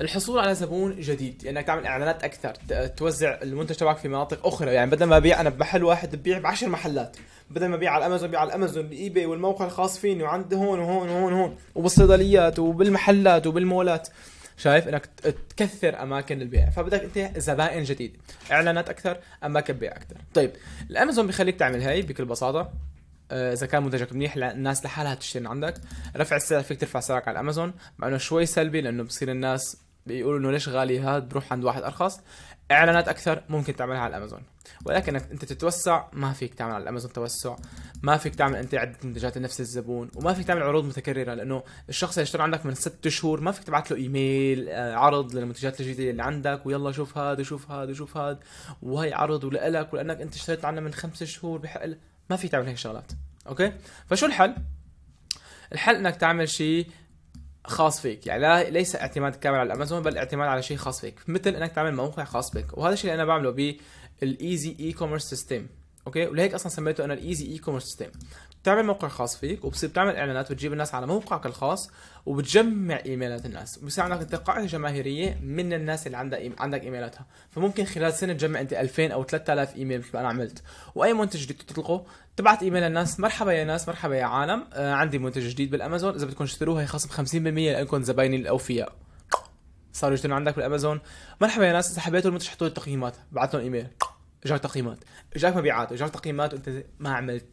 الحصول على زبون جديد يعني انك يعني تعمل اعلانات اكثر توزع المنتج تبعك في مناطق اخرى يعني بدل ما ابيع انا بمحل واحد ببيع بعشر محلات بدل ما ابيع على امازون ببيع على امازون الاي باي والموقع الخاص فيني وعند هون وهون وهون وهون وبالصيدليات وبالمحلات وبالمولات شايف انك تكثر اماكن البيع فبدك انت زبائن جديد اعلانات اكثر اماكن بيع اكثر طيب الامازون بخليك تعمل هاي بكل بساطه آه، اذا كان منتجك منيح الناس لحالها تشتري من عندك رفع السعر فيك ترفع سعرك على امازون مع انه شوي سلبي لانه بصير الناس بيقولوا انه ليش غالي هذا بروح عند واحد ارخص اعلانات اكثر ممكن تعملها على الامازون ولكن انت تتوسع ما فيك تعمل على الامازون توسع ما فيك تعمل انت عده منتجات لنفس الزبون وما فيك تعمل عروض متكرره لانه الشخص اللي اشترى عندك من ست شهور ما فيك تبعث له ايميل آه، عرض للمنتجات الجديده اللي عندك ويلا شوف هذا وشوف هذا وشوف هذا وهي عرض ولك ولانك انت اشتريت عنه من خمس شهور بحق ما فيك تعمل هيك شغلات اوكي فشو الحل الحل انك تعمل شيء خاص فيك يعني ليس اعتماد كامل على امازون بل اعتماد على شيء خاص فيك مثل انك تعمل موقع خاص بك وهذا الشيء اللي انا بعمله بالايزي اي كوميرس سيستم اوكي ولهيك اصلا سميته انا الايزي اي كوميرس سيستم بتعمل موقع خاص فيك وبصير بتعمل اعلانات وتجيب الناس على موقعك الخاص وبتجمع ايميلات الناس وبصير عندك قاعده جماهيريه من الناس اللي عندها إيم... عندك ايميلاتها فممكن خلال سنه تجمع انت 2000 او 3000 ايميل مثل ما انا عملت واي منتج جديد تطلقه تبعت ايميل للناس مرحبا يا ناس مرحبا يا عالم آه عندي منتج جديد بالامازون اذا بدكم تشتروه هي خصم 50% لانكم زبايني الاوفياء صاروا يشترون عندك بالامازون مرحبا يا ناس اذا حبيتوا المنتج حطوا لي التقييمات بعت لهم ايميل جار تقييمات جاك مبيعات اجاك تقييمات وانت ما عملت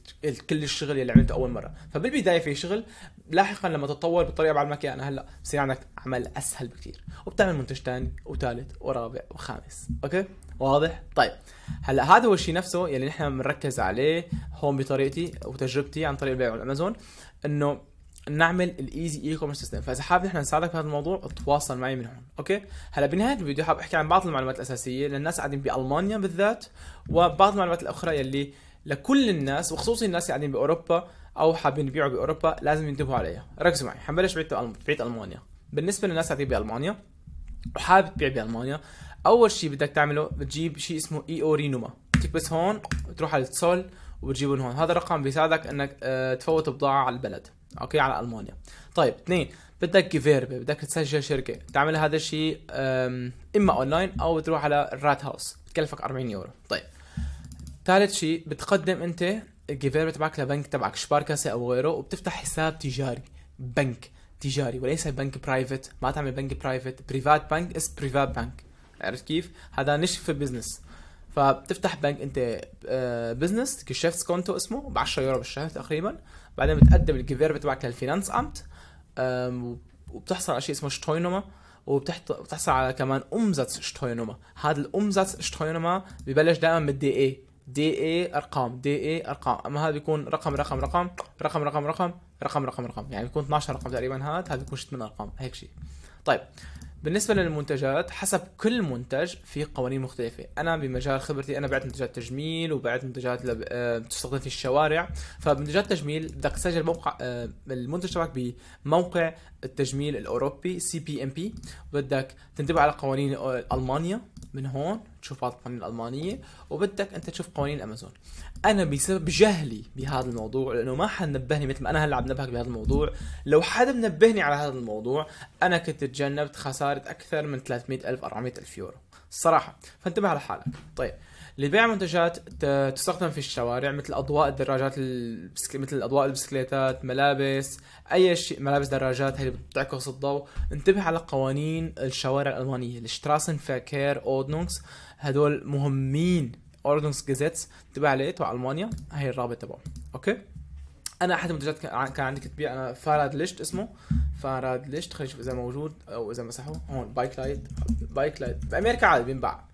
كل الشغل اللي عملته اول مره فبالبدايه في شغل لاحقا لما تتطور بالطريقه بعلمك اياها انا هلا بصير عندك عمل اسهل بكثير وبتعمل منتج ثاني وثالث ورابع وخامس اوكي واضح طيب هلا هذا هو الشيء نفسه يلي نحن بنركز عليه هون بطريقتي وتجربتي عن طريق البيع والامازون انه نعمل الايزي اي كوميرس سيستم فاذا حابب احنا نساعدك في هذا الموضوع تواصل معي من هون اوكي هلا بنهايه الفيديو حاب احكي عن بعض المعلومات الاساسيه للناس قاعدين بالمانيا بالذات وبعض المعلومات الاخرى يلي لكل الناس وخصوصي الناس اللي قاعدين باوروبا او حابين يبيعوا باوروبا لازم ينتبهوا عليها ركزوا معي حنبلش بعيد بعيد المانيا بالنسبه للناس قاعدين بالمانيا وحابب تبيع بالمانيا اول شيء بدك تعمله بتجيب شيء اسمه اي او رينوما بتكبس هون بتروح على التسول وبتجيبهم هون هذا الرقم بيساعدك انك آه، تفوت بضاعه على البلد اوكي على المانيا طيب اثنين بدك جيفيربي بدك تسجل شركه تعمل هذا الشيء اما اونلاين او تروح على الرات هاوس بتكلفك 40 يورو طيب ثالث شيء بتقدم انت الجيفيربي تبعك لبنك تبعك شباركاسه او غيره وبتفتح حساب تجاري بنك تجاري وليس بنك برايفت ما تعمل بنك برايفت بريفات بنك اس بريفات بنك عرفت كيف هذا نشف في بزنس فبتفتح بنك انت بزنس كشيفت كونتو اسمه ب 10 يورو بالشهر تقريبا بعدين بتقدم الكفيرف تبعك للفينانس امت وبتحصل على شيء اسمه شتوينوما وبتحصل على كمان امزاتس شتوينوما هذا الامزاتس شتوينوما ببلش دائما بالدي اي دي اي ارقام دي اي ارقام اما هذا بيكون رقم رقم رقم رقم رقم رقم رقم رقم رقم يعني بيكون 12 رقم تقريبا هذا هذا بيكون 8 ارقام هيك شيء طيب بالنسبه للمنتجات حسب كل منتج في قوانين مختلفه انا بمجال خبرتي انا بعت منتجات تجميل وبعت منتجات لب... آه، في الشوارع فمنتجات تجميل بدك تسجل موقع آه، المنتج تبعك بموقع التجميل الاوروبي سي بي ام بي بدك تنتبه على قوانين المانيا من هون تشوف بعض القوانين الالمانيه وبدك انت تشوف قوانين امازون انا بسبب جهلي بهذا الموضوع لانه ما حد نبهني مثل ما انا هلا عم نبهك بهذا الموضوع لو حدا منبهني على هذا الموضوع انا كنت تجنبت خساره اكثر من 300 الف 400 الف يورو الصراحه فانتبه على حالك طيب لبيع منتجات تستخدم في الشوارع مثل اضواء الدراجات البسك... مثل اضواء البسكليتات ملابس اي شيء ملابس دراجات هي بتعكس الضوء انتبه على قوانين الشوارع الالمانيه الشتراسن فاكير اودنونكس هدول مهمين اوردنس جزيتس انتبه عليه تبع المانيا هي الرابط تبعه اوكي انا احد المنتجات كان عندي كنت انا فاراد ليشت اسمه فاراد ليشت خلينا نشوف اذا موجود او اذا مسحوه هون بايك لايت بايك لايت بامريكا عادي بينباع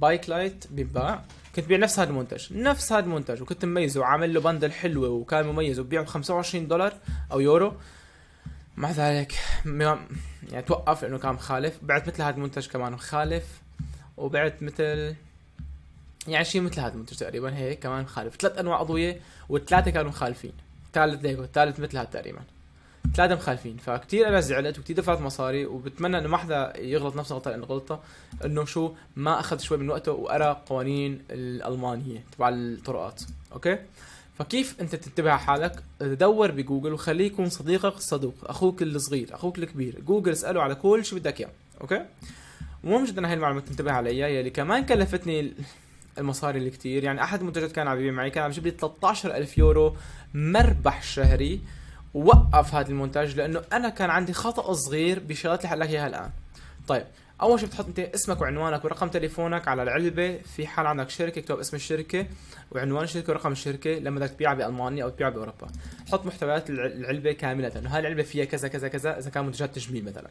بايك لايت بيتباع كنت ببيع نفس هذا المنتج نفس هذا المنتج وكنت مميزه وعامل له بندل حلوه وكان مميز وببيعه ب 25 دولار او يورو مع ذلك يعني توقف لانه كان مخالف بعت مثل هذا المنتج كمان مخالف وبعت مثل يعني شيء مثل هذا المنتج تقريبا هيك كمان مخالف ثلاث انواع اضويه والثلاثه كانوا مخالفين ثالث هيك ثالث مثل هذا تقريبا ثلاثه مخالفين فكتير انا زعلت وكتير دفعت مصاري وبتمنى انه ما حدا يغلط نفس الغلطه لانه غلطه انه شو ما اخذ شوي من وقته وقرا قوانين الالمانيه تبع الطرقات اوكي فكيف انت تنتبه على حالك دور بجوجل وخليه يكون صديقك الصدوق اخوك الصغير اخوك الكبير جوجل اساله على كل شيء بدك اياه اوكي مهم جدا هاي المعلومه تنتبه عليها يلي كمان كلفتني المصاري الكثير، يعني احد المنتجات كان عم يبيع معي كان عم يجيب لي 13000 يورو مربح شهري آه وقف هذا المونتاج لانه انا كان عندي خطا صغير بشغلات اللي حقلك اياها الان طيب اول شيء بتحط انت اسمك وعنوانك ورقم تليفونك على العلبه في حال عندك شركه اكتب اسم الشركه وعنوان الشركه ورقم الشركه لما بدك تبيعها بالمانيا او تبيعها باوروبا حط محتويات العلبه كامله انه هاي العلبه فيها كذا كذا كذا اذا كان منتجات تجميل مثلا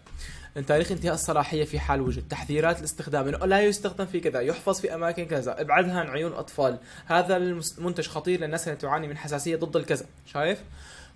تاريخ انتهاء الصلاحيه في حال وجد تحذيرات الاستخدام انه لا يستخدم في كذا يحفظ في اماكن كذا ابعدها عن عيون الاطفال هذا المنتج خطير للناس اللي تعاني من حساسيه ضد الكذا شايف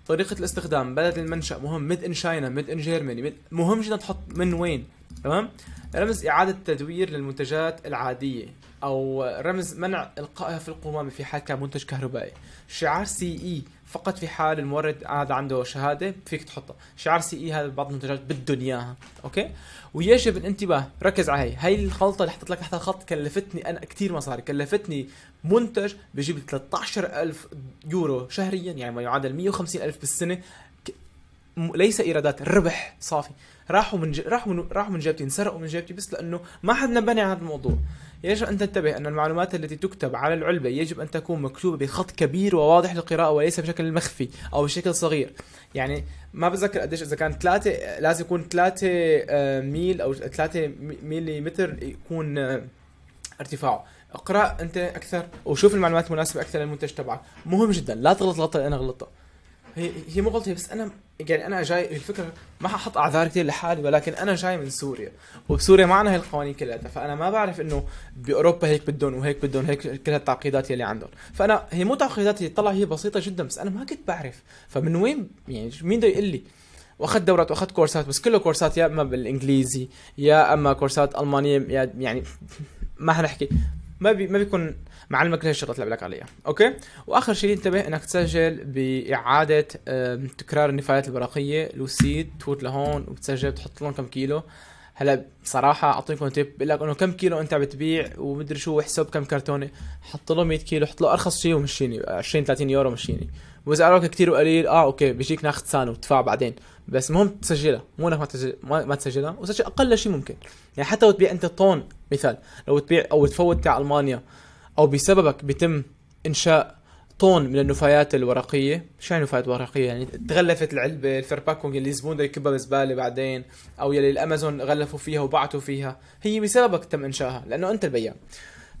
طريقه الاستخدام بلد المنشا مهم ميد ان شاينا ميد ان جيرماني مهم جدا تحط من وين تمام رمز اعاده تدوير للمنتجات العاديه او رمز منع القائها في القمامه في حال كان منتج كهربائي شعار سي اي e. فقط في حال المورد هذا عنده شهاده فيك تحطه شعار سي اي هذا بعض المنتجات بدهم اياها اوكي ويجب الانتباه ركز على هي هي الخلطه اللي حطيت لك تحت الخط كلفتني انا كثير مصاري كلفتني منتج بجيب 13000 يورو شهريا يعني ما يعادل 150000 بالسنه ليس ايرادات ربح صافي راحوا من راحوا من راحوا من جيبتي انسرقوا من جيبتي بس لانه ما حد نبني على هذا الموضوع يجب أن تنتبه أن المعلومات التي تكتب على العلبة يجب أن تكون مكتوبة بخط كبير وواضح للقراءة وليس بشكل مخفي أو بشكل صغير يعني ما بتذكر قديش إذا كان ثلاثة لازم يكون ثلاثة آه، ميل أو ثلاثة ميلي متر يكون آه، ارتفاعه اقرا انت اكثر وشوف المعلومات المناسبه اكثر للمنتج تبعك مهم جدا لا تغلط غلطه اللي انا غلطتها هي هي مو غلطه بس انا يعني انا جاي الفكره ما ححط اعذار كثير لحالي ولكن انا جاي من سوريا وبسوريا ما عندنا هالقوانين كلها فانا ما بعرف انه باوروبا هيك بدهم وهيك بدهم هيك كل هالتعقيدات يلي عندهم فانا هي مو تعقيدات طلع هي بسيطه جدا بس انا ما كنت بعرف فمن وين يعني مين بده يقول لي واخذت دورات واخذت كورسات بس كله كورسات يا اما بالانجليزي يا اما كورسات المانيه يعني ما حنحكي ما بي ما بيكون مع الماكينه اللي تلعب لك عليها اوكي واخر شيء انتبه انك تسجل باعاده تكرار النفايات الورقيه لوسيد تفوت لهون وبتسجل بتحط لهم كم كيلو هلا بصراحة أعطيكم تيب بقول لك إنه كم كيلو أنت عم بتبيع ومدري شو احسب كم كرتونة حط له 100 كيلو حط له أرخص شيء ومشيني 20 30 يورو مشيني وإذا قالوا لك كثير وقليل أه أوكي بيجيك ناخذ سانو وتدفع بعدين بس المهم تسجلها مو إنك ما تسجل ما تسجلها وسجل أقل شيء ممكن يعني حتى لو تبيع أنت طن مثال لو تبيع أو تفوت تاع ألمانيا او بسببك بيتم انشاء طون من النفايات الورقيه شو يعني نفايات ورقيه يعني تغلفت العلبه الفير باكونج اللي الزبون بده يكبها بزباله بعدين او يلي الامازون غلفوا فيها وبعتوا فيها هي بسببك تم انشائها لانه انت البياع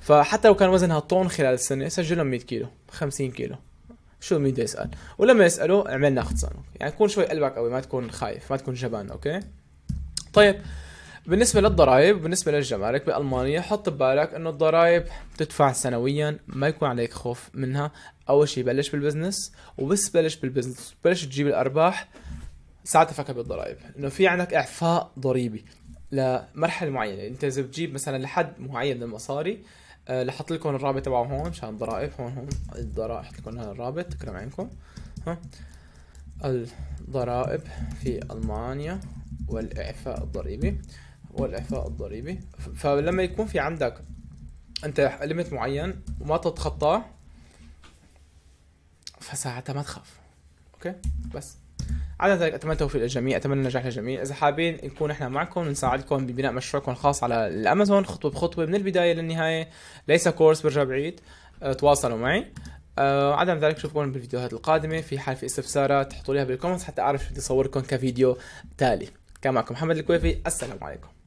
فحتى لو كان وزنها طن خلال السنه سجلهم 100 كيلو 50 كيلو شو مين بده يسال ولما يسالوا عملنا اختصار يعني تكون شوي قلبك قوي ما تكون خايف ما تكون جبان اوكي طيب بالنسبة للضرائب وبالنسبة للجمارك بألمانيا حط ببالك انه الضرائب بتدفع سنويا ما يكون عليك خوف منها اول شيء بلش بالبزنس وبس بلش بالبزنس بلش تجيب الارباح ساعتها فكر بالضرائب انه في عندك اعفاء ضريبي لمرحله معينه انت اذا بتجيب مثلا لحد معين من المصاري آه، لحط لكم الرابط تبعه هون مشان الضرائب هون هون الضرائب حط لكم هذا الرابط تكرم عينكم ها الضرائب في المانيا والاعفاء الضريبي والإعفاء الضريبي فلما يكون في عندك أنت ليميت معين وما تتخطاه فساعتها ما تخاف أوكي بس على ذلك أتمنى التوفيق للجميع أتمنى النجاح للجميع إذا حابين نكون إحنا معكم ونساعدكم ببناء مشروعكم الخاص على الأمازون خطوة بخطوة من البداية للنهاية ليس كورس برجع بعيد أه تواصلوا معي آه عدم ذلك شوفكم بالفيديوهات القادمة في حال في استفسارات تحطوا لها بالكومنتس حتى أعرف شو بدي أصوركم كفيديو تالي كان معكم محمد الكويفي السلام عليكم